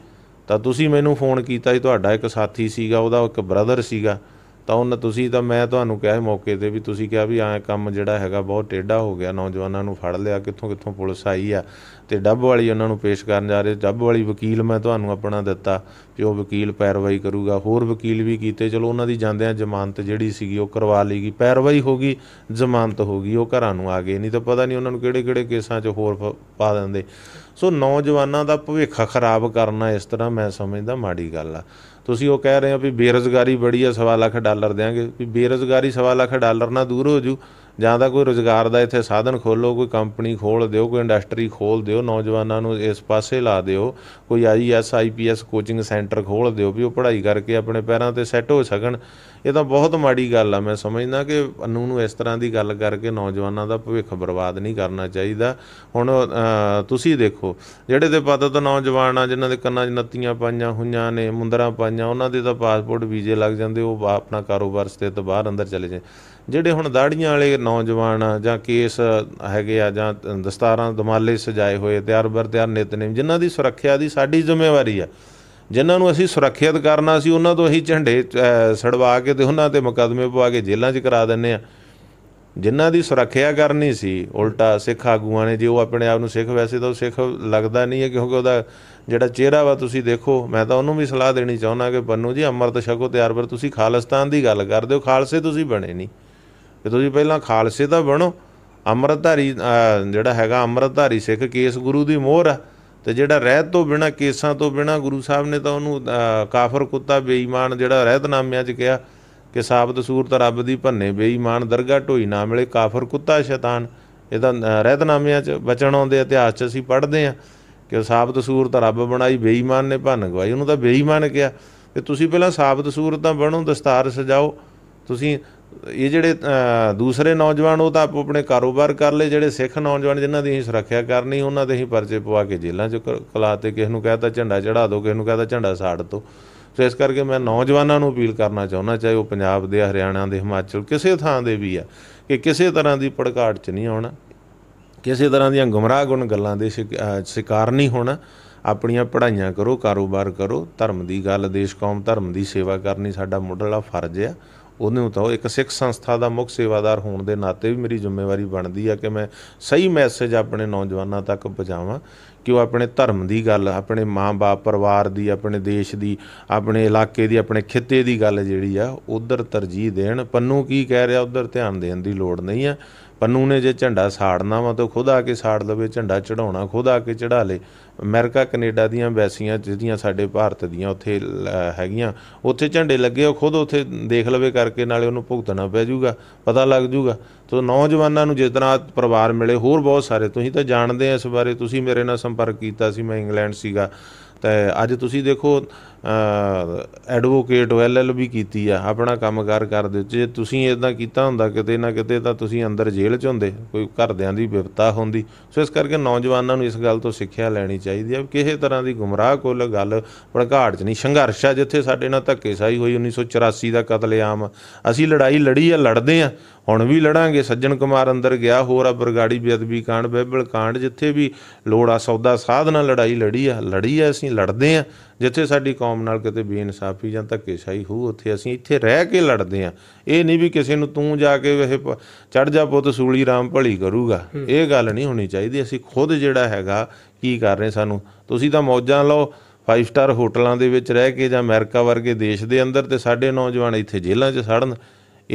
ਤਾਂ ਤੁਸੀਂ ਮੈਨੂੰ ਫੋਨ ਕੀਤਾ ਜੀ ਤੁਹਾਡਾ ਇੱਕ ਸਾਥੀ ਸੀਗਾ ਉਹਦਾ ਇੱਕ ਬ੍ਰਦਰ ਸੀਗਾ ਤਾਂ ਉਹਨਾਂ ਤੁਸੀਂ ਤਾਂ ਮੈਂ ਤੁਹਾਨੂੰ ਕਿਹਾ ਮੌਕੇ ਤੇ ਵੀ ਤੁਸੀਂ ਕਿਹਾ ਵੀ ਐ ਕੰਮ ਜਿਹੜਾ ਹੈਗਾ ਬਹੁਤ ਟੇਢਾ ਹੋ ਗਿਆ ਨੌਜਵਾਨਾਂ ਨੂੰ ਫੜ ਲਿਆ ਕਿੱਥੋਂ ਕਿੱਥੋਂ ਪੁਲਿਸ ਆਈ ਆ ਤੇ ਡੱਬ ਵਾਲੀ ਉਹਨਾਂ ਨੂੰ ਪੇਸ਼ ਕਰਨ ਜਾ ਰਹੇ ਡੱਬ ਵਾਲੀ ਵਕੀਲ ਮੈਂ ਤੁਹਾਨੂੰ ਆਪਣਾ ਦਿੱਤਾ ਕਿ ਉਹ ਵਕੀਲ ਪੈਰਵਾਈ ਕਰੂਗਾ ਹੋਰ ਵਕੀਲ ਵੀ ਕੀਤੇ ਚਲੋ ਉਹਨਾਂ ਦੀ ਜਾਂਦਿਆਂ ਜ਼ਮਾਨਤ ਜਿਹੜੀ ਸੀਗੀ ਉਹ ਕਰਵਾ ਲਈਗੀ ਪੈਰਵਾਈ ਗਈ ਜ਼ਮਾਨਤ ਹੋ ਗਈ ਉਹ ਘਰਾਂ ਨੂੰ ਆ ਗਏ ਨਹੀਂ ਤਾਂ ਪਤਾ ਨਹੀਂ ਉਹਨਾਂ ਨੂੰ ਕਿਹੜੇ-ਕਿਹੜੇ ਕੇਸਾਂ 'ਚ ਹੋਰ ਪਾ ਦਿੰਦੇ ਸੋ ਨੌਜਵਾਨਾਂ ਦਾ ਭਵਿੱਖ ਖਰਾਬ ਕਰਨਾ ਇਸ ਤਰ੍ਹਾਂ ਮੈਂ ਸਮਝਦਾ ਮਾੜੀ ਗੱਲ ਆ ਤੁਸੀਂ ਉਹ ਕਹਿ ਰਹੇ ਹੋ ਵੀ ਬੇਰੋਜ਼ਗਾਰੀ ਬੜੀ ਆ 1.5 ਲੱਖ ਡਾਲਰ ਦੇਾਂਗੇ ਵੀ ਬੇਰੋਜ਼ਗਾਰੀ 1.5 ਲੱਖ ਡਾਲਰ ਨਾਲ ਦੂਰ ਹੋ ਜੂ ਜਾਂ ਤਾਂ ਕੋਈ ਰੋਜ਼ਗਾਰ ਦਾ ਇੱਥੇ ਸਾਧਨ ਖੋਲੋ ਕੋਈ ਕੰਪਨੀ ਖੋਲ ਦਿਓ ਕੋਈ ਇੰਡਸਟਰੀ ਖੋਲ ਦਿਓ ਨੌਜਵਾਨਾਂ ਨੂੰ ਇਸ ਪਾਸੇ ਲਾ ਦਿਓ ਕੋਈ ਆਈਐਸ ਆਈਪੀਐਸ ਕੋਚਿੰਗ ਸੈਂਟਰ ਖੋਲ ਦਿਓ ਵੀ ਉਹ ਪੜ੍ਹਾਈ ਕਰਕੇ ਆਪਣੇ ਪੈਰਾਂ ਤੇ ਸੈੱਟ ਹੋ ਸਕਣ ਇਹ ਤਾਂ ਬਹੁਤ ਮਾੜੀ ਗੱਲ ਆ ਮੈਂ ਸਮਝਦਾ ਕਿ ਅਨੂ ਨੂੰ ਇਸ ਤਰ੍ਹਾਂ ਦੀ ਗੱਲ ਕਰਕੇ ਨੌਜਵਾਨਾਂ ਦਾ ਭਵਿੱਖ ਬਰਬਾਦ ਨਹੀਂ ਕਰਨਾ ਚਾਹੀਦਾ ਹੁਣ ਤੁਸੀਂ ਦੇਖੋ ਜਿਹੜੇ ਦੇ ਪਤਾ ਤਾਂ ਨੌਜਵਾਨ ਆ ਜਿਨ੍ਹਾਂ ਦੇ ਕੰਨਾਂ 'ਚ ਨੱਤੀਆਂ ਪਾਈਆਂ ਹੋਈਆਂ ਨੇ ਮੁੰਦਰਾਂ ਪਾਈਆਂ ਉਹਨਾਂ ਦੇ ਤਾਂ ਪਾਸਪੋਰਟ ਵੀਜ਼ੇ ਲੱਗ ਜਾਂਦੇ ਉਹ ਆਪਣਾ ਕਾਰੋਬਾਰ ਸਥਿਤ ਬਾਹਰ ਅੰਦਰ ਚਲੇ ਜਾਂਦੇ ਜਿਹੜੇ ਹੁਣ ਦਾੜੀਆਂ ਵਾਲੇ ਨੌਜਵਾਨ ਆ ਜਾਂ ਕੇਸ ਹੈਗੇ ਆ ਜਾਂ ਦਸਤਾਰਾਂ ਦਮਾਲੇ ਸਜਾਏ ਹੋਏ ਤਿਆਰ ਬਰ ਤਿਆਰ ਨਿਤਨੇਮ ਜਿਨ੍ਹਾਂ ਦੀ ਸੁਰੱਖਿਆ ਦੀ ਸਾਡੀ ਜ਼ਿੰਮੇਵਾਰੀ ਆ ਜਿਨ੍ਹਾਂ ਨੂੰ ਅਸੀਂ ਸੁਰੱਖਿਅਤ ਕਰਨਾ ਸੀ ਉਹਨਾਂ ਤੋਂ ਅਸੀਂ ਝੰਡੇ ਸੜਵਾ ਕੇ ਤੇ ਉਹਨਾਂ ਤੇ ਮੁਕਦਮੇ ਪਵਾ ਕੇ ਜੇਲ੍ਹਾਂ 'ਚ ਕਰਾ ਦਿੰਨੇ ਆ ਜਿਨ੍ਹਾਂ ਦੀ ਸੁਰੱਖਿਆ ਕਰਨੀ ਸੀ ਉਲਟਾ ਸਿੱਖ ਆਗੂਆਂ ਨੇ ਜੇ ਉਹ ਆਪਣੇ ਆਪ ਨੂੰ ਸਿੱਖ ਵੈਸੇ ਤਾਂ ਉਹ ਸਿੱਖ ਲੱਗਦਾ ਨਹੀਂ ਹੈ ਕਿਉਂਕਿ ਉਹਦਾ ਜਿਹੜਾ ਚਿਹਰਾ ਵਾ ਤੁਸੀਂ ਦੇਖੋ ਮੈਂ ਤਾਂ ਉਹਨੂੰ ਵੀ ਸਲਾਹ ਦੇਣੀ ਚਾਹੁੰਦਾ ਕਿ ਬੰਨੂ ਜੀ ਅੰਮ੍ਰਿਤ ਛਕੋ ਤਿਆਰ ਪਰ ਤੁਸੀਂ ਖਾਲਿਸਤਾਨ ਦੀ ਗੱਲ ਕਰਦੇ ਹੋ ਖਾਲਸੇ ਤੁਸੀਂ ਬਣੇ ਨਹੀਂ ਤੇ ਤੁਸੀਂ ਪਹਿਲਾਂ ਖਾਲਸੇ ਦਾ ਬਣੋ ਅੰਮ੍ਰਿਤਧਾਰੀ ਜਿਹੜਾ ਹੈਗਾ ਅੰਮ੍ਰਿਤਧਾਰੀ ਸਿੱਖ ਕੇਸ ਗੁਰੂ ਦੀ ਮੋਹਰ ਆ ਤੇ ਜਿਹੜਾ ਰਹਿਤ ਤੋਂ ਬਿਨਾ ਕੇਸਾਂ ਤੋਂ ਬਿਨਾ ਗੁਰੂ ਸਾਹਿਬ ਨੇ ਤਾਂ ਉਹਨੂੰ ਕਾਫਰ ਕੁੱਤਾ ਬੇਈਮਾਨ ਜਿਹੜਾ ਰਹਿਤਨਾਮਿਆਂ 'ਚ ਕਿਹਾ ਕਿ ਸਾਬਤ ਸੂਰਤ ਰੱਬ ਦੀ ਭੰਨੇ ਬੇਈਮਾਨ ਦਰਗਾ ਢੋਈ ਨਾ ਮਿਲੇ ਕਾਫਰ ਕੁੱਤਾ ਸ਼ੈਤਾਨ ਇਹਦਾ ਰਹਿਤਨਾਮਿਆਂ 'ਚ ਬਚਣ ਆਉਂਦੇ ਇਤਿਹਾਸ 'ਚ ਅਸੀਂ ਪੜ੍ਹਦੇ ਆ ਕਿ ਸਾਬਤ ਸੂਰਤ ਰੱਬ ਬਣਾਈ ਬੇਈਮਾਨ ਨੇ ਭੰਨ ਗਵਾਈ ਉਹਨੂੰ ਤਾਂ ਬੇਈਮਾਨ ਕਿਹਾ ਤੇ ਤੁਸੀਂ ਪਹਿਲਾਂ ਸਾਬਤ ਸੂਰਤ ਤਾਂ ਬਣੋ ਦਸਤਾਰ ਸਜਾਓ ਤੁਸੀਂ ਇਹ ਜਿਹੜੇ ਦੂਸਰੇ ਨੌਜਵਾਨ ਉਹ ਤਾਂ ਆਪਣੇ ਕਾਰੋਬਾਰ ਕਰ ਲੈ ਜਿਹੜੇ ਸਿੱਖ ਨੌਜਵਾਨ ਜਿਨ੍ਹਾਂ ਦੀ ਅਸੀਂ ਸੁਰੱਖਿਆ ਕਰਨੀ ਉਹਨਾਂ ਦੇ ਹੀ ਪਰਚੇ ਪਵਾ ਕੇ ਜੇਲ੍ਹਾਂ 'ਚ ਕਲਾਤੇ ਕਿਸ ਨੂੰ ਕਹਤਾ ਝੰਡਾ ਚੜਾ ਦਿਓ ਕਿਸ ਨੂੰ ਕਹਤਾ ਝੰਡਾ ਸਾੜ ਦਿਓ ਸੋ ਇਸ ਕਰਕੇ ਮੈਂ ਨੌਜਵਾਨਾਂ ਨੂੰ ਅਪੀਲ ਕਰਨਾ ਚਾਹੁੰਦਾ ਚਾਹੇ ਉਹ ਪੰਜਾਬ ਦੇ ਹਰਿਆਣਾ ਦੇ ਹਿਮਾਚਲ ਕਿਸੇ ਥਾਂ ਦੇ ਵੀ ਆ ਕਿ ਕਿਸੇ ਤਰ੍ਹਾਂ ਦੀ ਪੜਕਾਟ 'ਚ ਨਹੀਂ ਆਉਣਾ ਕਿਸੇ ਤਰ੍ਹਾਂ ਦੀਆਂ ਗੁਣ ਗੱਲਾਂ ਦੇ ਸ਼ਿਕਾਰ ਨਹੀਂ ਹੋਣਾ ਆਪਣੀਆਂ ਪੜ੍ਹਾਈਆਂ ਕਰੋ ਕਾਰੋਬਾਰ ਕਰੋ ਧਰਮ ਦੀ ਗੱਲ ਦੇਸ਼ ਕੌਮ ਧਰਮ ਦੀ ਸੇਵਾ ਕਰਨੀ ਸਾਡਾ ਮੁੱਢਲਾ ਫਰਜ਼ ਆ ਉਹਨੂੰ ਤਾਂ ਇੱਕ ਸਿੱਖ ਸੰਸਥਾ ਦਾ ਮੁੱਖ ਸੇਵਾਦਾਰ ਹੋਣ ਦੇ ਨਾਤੇ ਵੀ ਮੇਰੀ ਜ਼ਿੰਮੇਵਾਰੀ ਬਣਦੀ ਆ ਕਿ ਮੈਂ ਸਹੀ ਮੈਸੇਜ ਆਪਣੇ ਨੌਜਵਾਨਾਂ ਤੱਕ ਪਹੁੰਚਾਵਾਂ ਕਿ ਉਹ ਆਪਣੇ ਧਰਮ ਦੀ ਗੱਲ ਆਪਣੇ ਮਾਂ-ਬਾਪ ਪਰਿਵਾਰ ਦੀ ਆਪਣੇ ਦੇਸ਼ ਦੀ ਆਪਣੇ ਇਲਾਕੇ ਦੀ ਆਪਣੇ ਖਿੱਤੇ ਦੀ ਗੱਲ ਜਿਹੜੀ ਆ ਉਧਰ ਤਰਜੀਹ ਦੇਣ ਪੰਨੂ ਕੀ ਕਹਿ ਰਿਹਾ ਉਧਰ ਧਿਆਨ ਦੇਣ ਦੀ ਲੋੜ ਨਹੀਂ ਆ ਪੰਨੂ ਨੇ ਜੇ ਝੰਡਾ ਸਾੜਨਾ ਵਾ ਤਾਂ ਖੁਦ ਆ ਕੇ ਸਾੜ ਲਵੇ ਝੰਡਾ ਚੜਾਉਣਾ ਖੁਦ ਆ ਕੇ ਚੜਾ ਲੇ ਅਮਰੀਕਾ ਕੈਨੇਡਾ ਦੀਆਂ ਵੈਸੀਆਂ ਜਿਹੜੀਆਂ ਸਾਡੇ ਭਾਰਤ ਦੀਆਂ ਉੱਥੇ ਹੈਗੀਆਂ ਉੱਥੇ ਝੰਡੇ ਲੱਗੇ ਉਹ ਖੁਦ ਉੱਥੇ ਦੇਖ ਲਵੇ ਕਰਕੇ ਨਾਲੇ ਉਹਨੂੰ ਭੁਗਤਣਾ ਪੈ ਜਾਊਗਾ ਪਤਾ ਲੱਗ ਜਾਊਗਾ ਤੋ ਨੌਜਵਾਨਾਂ ਨੂੰ ਜਿਸ ਤਰ੍ਹਾਂ ਪਰਿਵਾਰ ਮਿਲੇ ਹੋਰ ਬਹੁਤ ਸਾਰੇ ਤੁਸੀਂ ਤਾਂ ਜਾਣਦੇ ਆ ਇਸ ਬਾਰੇ ਤੁਸੀਂ ਮੇਰੇ ਨਾਲ ਸੰਪਰਕ ਕੀਤਾ ਸੀ ਮੈਂ ਇੰਗਲੈਂਡ ਸੀਗਾ ਤੇ ਅੱਜ ਤੁਸੀਂ ਦੇਖੋ ਐਡਵੋਕੇਟ ਐਲਐਲਬੀ ਕੀਤੀ ਆ ਆਪਣਾ ਕੰਮਕਾਰ ਕਰਦੇ ਜੇ ਤੁਸੀਂ ਇਦਾਂ ਕੀਤਾ ਹੁੰਦਾ ਕਿਤੇ ਨਾ ਕਿਤੇ ਤਾਂ ਤੁਸੀਂ ਅੰਦਰ ਜੇਲ੍ਹ 'ਚ ਹੁੰਦੇ ਕੋਈ ਘਰਦਿਆਂ ਦੀ ਵਿਪਤਾ ਹੁੰਦੀ ਸੋ ਇਸ ਕਰਕੇ ਨੌਜਵਾਨਾਂ ਨੂੰ ਇਸ ਗੱਲ ਤੋਂ ਸਿੱਖਿਆ ਲੈਣੀ ਚਾਹੀਦੀ ਹੈ ਕਿਸੇ ਤਰ੍ਹਾਂ ਦੀ ਗੁੰਮਰਾਹ ਕੋਲ ਗੱਲ ਭੜਕਾਟ 'ਚ ਨਹੀਂ ਸੰਘਰਸ਼ ਆ ਜਿੱਥੇ ਸਾਡੇ ਨਾਲ ਧੱਕੇਸ਼ਾਹੀ ਹੋਈ 1984 ਦਾ ਕਤਲੇਆਮ ਅਸੀਂ ਲੜਾਈ ਲੜੀ ਆ ਲੜਦੇ ਆ ਹੁਣ ਵੀ ਲੜਾਂਗੇ ਸੱਜਣ ਕੁਮਾਰ ਅੰਦਰ ਗਿਆ ਹੋਰ ਆ ਬਰਗਾੜੀ ਬੇਅਦਬੀ ਕਾਂਡ ਬੇਬਲ ਕਾਂਡ ਜਿੱਥੇ ਵੀ ਲੋੜ ਆ ਸੌਦਾ ਸਾਧ ਨਾਲ ਲੜਾਈ ਲੜੀ ਆ ਲੜੀ ਆ ਅਸੀਂ ਲੜਦੇ ਆ ਜਿੱਥੇ ਸਾਡੀ ਕੌਮ ਨਾਲ ਕਿਤੇ ਬੇਇਨਸਾਫੀ ਜਾਂ ਧੱਕੇਸ਼ਾਹੀ ਹੋ ਉੱਥੇ ਅਸੀਂ ਇੱਥੇ ਰਹਿ ਕੇ ਲੜਦੇ ਆ ਇਹ ਨਹੀਂ ਵੀ ਕਿਸੇ ਨੂੰ ਤੂੰ ਜਾ ਕੇ ਇਹ ਚੜ ਜਾ ਪੁੱਤ ਸੂਲੀ ਰਾਮ ਭਲੀ ਕਰੂਗਾ ਇਹ ਗੱਲ ਨਹੀਂ ਹੋਣੀ ਚਾਹੀਦੀ ਅਸੀਂ ਖੁਦ ਜਿਹੜਾ ਹੈਗਾ ਕੀ ਕਰ ਰਹੇ ਸਾਨੂੰ ਤੁਸੀਂ ਤਾਂ ਮੌਜਾਂ ਲਓ 5 ਸਟਾਰ ਹੋਟਲਾਂ ਦੇ ਵਿੱਚ ਰਹਿ ਕੇ ਜਾਂ ਅਮਰੀਕਾ ਵਰਗੇ ਦੇਸ਼ ਦੇ ਅੰਦਰ ਤੇ ਸਾਡੇ ਨੌਜਵਾਨ ਇੱਥੇ ਜੇਲ੍ਹਾਂ 'ਚ ਸੜਨ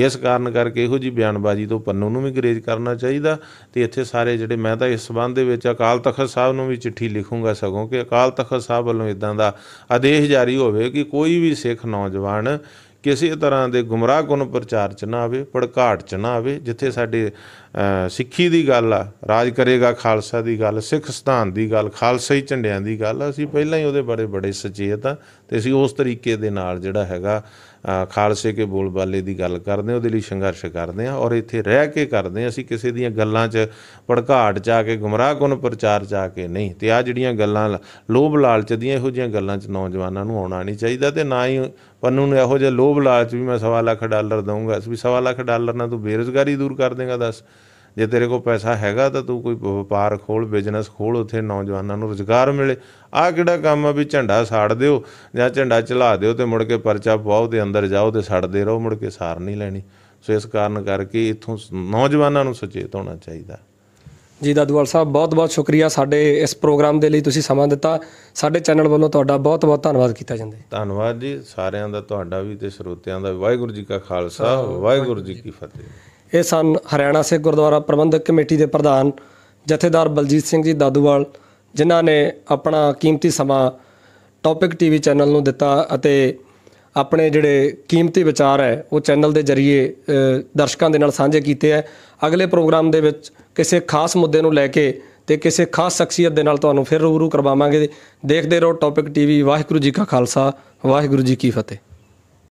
ਇਸ ਕਾਰਨ ਕਰਕੇ ਇਹੋ ਜੀ ਬਿਆਨਬਾਜ਼ੀ ਤੋਂ ਪੰਨੂ ਨੂੰ ਵੀ ਗਰੇਜ ਕਰਨਾ ਚਾਹੀਦਾ ਤੇ ਇੱਥੇ ਸਾਰੇ ਜਿਹੜੇ ਮੈਂ ਤਾਂ ਇਸ ਸਬੰਧ ਦੇ ਵਿੱਚ ਅਕਾਲ ਤਖਤ ਸਾਹਿਬ ਨੂੰ ਵੀ ਚਿੱਠੀ ਲਿਖੂੰਗਾ ਸਗੋਂ ਕਿ ਅਕਾਲ ਤਖਤ ਸਾਹਿਬ ਵੱਲੋਂ ਇਦਾਂ ਦਾ ਆਦੇਸ਼ ਜਾਰੀ ਹੋਵੇ ਕਿ ਕੋਈ ਵੀ ਸਿੱਖ ਨੌਜਵਾਨ ਕਿਸੇ ਤਰ੍ਹਾਂ ਦੇ ਗੁੰਮਰਾਹਕੁਨ ਪ੍ਰਚਾਰ ਚ ਨਾ ਆਵੇ ਪੜਕਾਟ ਚ ਨਾ ਆਵੇ ਜਿੱਥੇ ਸਾਡੇ ਸਿੱਖੀ ਦੀ ਗੱਲ ਆ ਰਾਜ ਕਰੇਗਾ ਖਾਲਸਾ ਦੀ ਗੱਲ ਸਿੱਖ ਸਥਾਨ ਦੀ ਗੱਲ ਖਾਲਸਾਈ ਝੰਡਿਆਂ ਦੀ ਗੱਲ ਅਸੀਂ ਪਹਿਲਾਂ ਹੀ ਉਹਦੇ ਬਾਰੇ ਬੜੇ ਸੁਚੇਤ ਆ ਤੇ ਅਸੀਂ ਉਸ ਤਰੀਕੇ ਦੇ ਨਾਲ ਜਿਹੜਾ ਹੈਗਾ ਖਾਲਸੇ ਕੇ ਬੋਲਬਾਲੇ ਦੀ ਗੱਲ ਕਰਦੇ ਉਹਦੇ ਲਈ ਸੰਘਰਸ਼ ਕਰਦੇ ਆ ਔਰ ਇੱਥੇ ਰਹਿ ਕੇ ਕਰਦੇ ਆ ਅਸੀਂ ਕਿਸੇ ਦੀਆਂ ਗੱਲਾਂ 'ਚ ਭੜਕਾਟ ਜਾ ਕੇ ਗੁੰਮਰਾਹਕੁਨ ਪ੍ਰਚਾਰ ਜਾ ਕੇ ਨਹੀਂ ਤੇ ਆ ਜਿਹੜੀਆਂ ਗੱਲਾਂ ਲੋਭ ਲਾਲਚ ਦੀਆਂ ਇਹੋ ਜਿਹੀਆਂ ਗੱਲਾਂ 'ਚ ਨੌਜਵਾਨਾਂ ਨੂੰ ਆਉਣਾ ਨਹੀਂ ਚਾਹੀਦਾ ਤੇ ਨਾ ਹੀ ਪੰਨੂ ਨੂੰ ਇਹੋ ਜਿਹਾ ਲੋਭ ਲਾਲਚ ਵੀ ਮੈਂ 1.5 ਲੱਖ ਡਾਲਰ ਦਊਂਗਾ ਇਸ ਵੀ 1.5 ਲੱਖ ਡਾਲਰ ਨਾਲ ਤੂੰ ਬੇਰੋਜ਼ਗਾਰੀ ਦੂਰ ਕਰ ਦੇਗਾ ਦੱਸ ਜੇ ਤੇਰੇ ਕੋਲ ਪੈਸਾ ਹੈਗਾ ਤਾਂ ਤੂੰ ਕੋਈ ਵਪਾਰ ਖੋਲ ਬਿਜ਼ਨਸ ਖੋਲ ਉਥੇ ਨੌਜਵਾਨਾਂ ਨੂੰ ਰੋਜ਼ਗਾਰ ਮਿਲੇ ਆ ਕਿਹੜਾ ਕੰਮ ਆ ਵੀ ਝੰਡਾ ਸਾੜ ਦਿਓ ਜਾਂ ਝੰਡਾ ਚਲਾ ਦਿਓ ਤੇ ਮੁੜ ਕੇ ਪਰਚਾ ਪਵਾਉ ਦੇ ਅੰਦਰ ਜਾਓ ਤੇ ਸੜਦੇ ਰਹੋ ਮੁੜ ਕੇ ਸਾਰ ਨਹੀਂ ਲੈਣੀ ਸੋ ਇਸ ਕਾਰਨ ਕਰਕੇ ਇਥੋਂ ਨੌਜਵਾਨਾਂ ਨੂੰ ਸੁਚੇਤ ਹੋਣਾ ਚਾਹੀਦਾ ਜੀ ਦਾਦੂਵਾਲ ਸਾਹਿਬ ਬਹੁਤ-ਬਹੁਤ ਸ਼ੁਕਰੀਆ ਸਾਡੇ ਇਸ ਪ੍ਰੋਗਰਾਮ ਦੇ ਲਈ ਤੁਸੀਂ ਸਮਾਂ ਦਿੱਤਾ ਸਾਡੇ ਚੈਨਲ ਵੱਲੋਂ ਤੁਹਾਡਾ ਬਹੁਤ-ਬਹੁਤ ਧੰਨਵਾਦ ਕੀਤਾ ਜਾਂਦਾ ਧੰਨਵਾਦ ਜੀ ਸਾਰਿਆਂ ਦਾ ਤੁਹਾਡਾ ਵੀ ਤੇ ਸਰੋਤਿਆਂ ਦਾ ਵਾਹਿਗੁਰੂ ਜੀ ਕਾ ਖਾਲਸਾ ਵਾਹਿਗੁਰੂ ਜੀ ਕੀ ਫਤਿਹ ਇਹ ਸਨ ਹਰਿਆਣਾ ਸਿੱਖ ਗੁਰਦੁਆਰਾ ਪ੍ਰਬੰਧਕ ਕਮੇਟੀ ਦੇ ਪ੍ਰਧਾਨ ਜਥੇਦਾਰ ਬਲਜੀਤ ਸਿੰਘ ਜੀ ਦਾਦੂਵਾਲ ਜਿਨ੍ਹਾਂ ਨੇ ਆਪਣਾ ਕੀਮਤੀ ਸਮਾਂ ਟੌਪਿਕ ਟੀਵੀ ਚੈਨਲ ਨੂੰ ਦਿੱਤਾ ਅਤੇ ਆਪਣੇ ਜਿਹੜੇ ਕੀਮਤੀ ਵਿਚਾਰ ਹੈ ਉਹ ਚੈਨਲ ਦੇ ਜ਼ਰੀਏ ਦਰਸ਼ਕਾਂ ਦੇ ਨਾਲ ਸਾਂਝੇ ਕੀਤੇ ਹੈ ਅਗਲੇ ਪ੍ਰੋਗਰਾਮ ਦੇ ਵਿੱਚ ਕਿਸੇ ਖਾਸ ਮੁੱਦੇ ਨੂੰ ਲੈ ਕੇ ਤੇ ਕਿਸੇ ਖਾਸ ਸ਼ਖਸੀਅਤ ਦੇ ਨਾਲ ਤੁਹਾਨੂੰ ਫਿਰ ਰੂਬਰੂ ਕਰਵਾਵਾਂਗੇ ਦੇਖਦੇ ਰਹੋ ਟੌਪਿਕ ਟੀਵੀ ਵਾਹਿਗੁਰੂ ਜੀ ਕਾ ਖਾਲਸਾ ਵਾਹਿਗੁਰੂ ਜੀ ਕੀ ਫਤਿਹ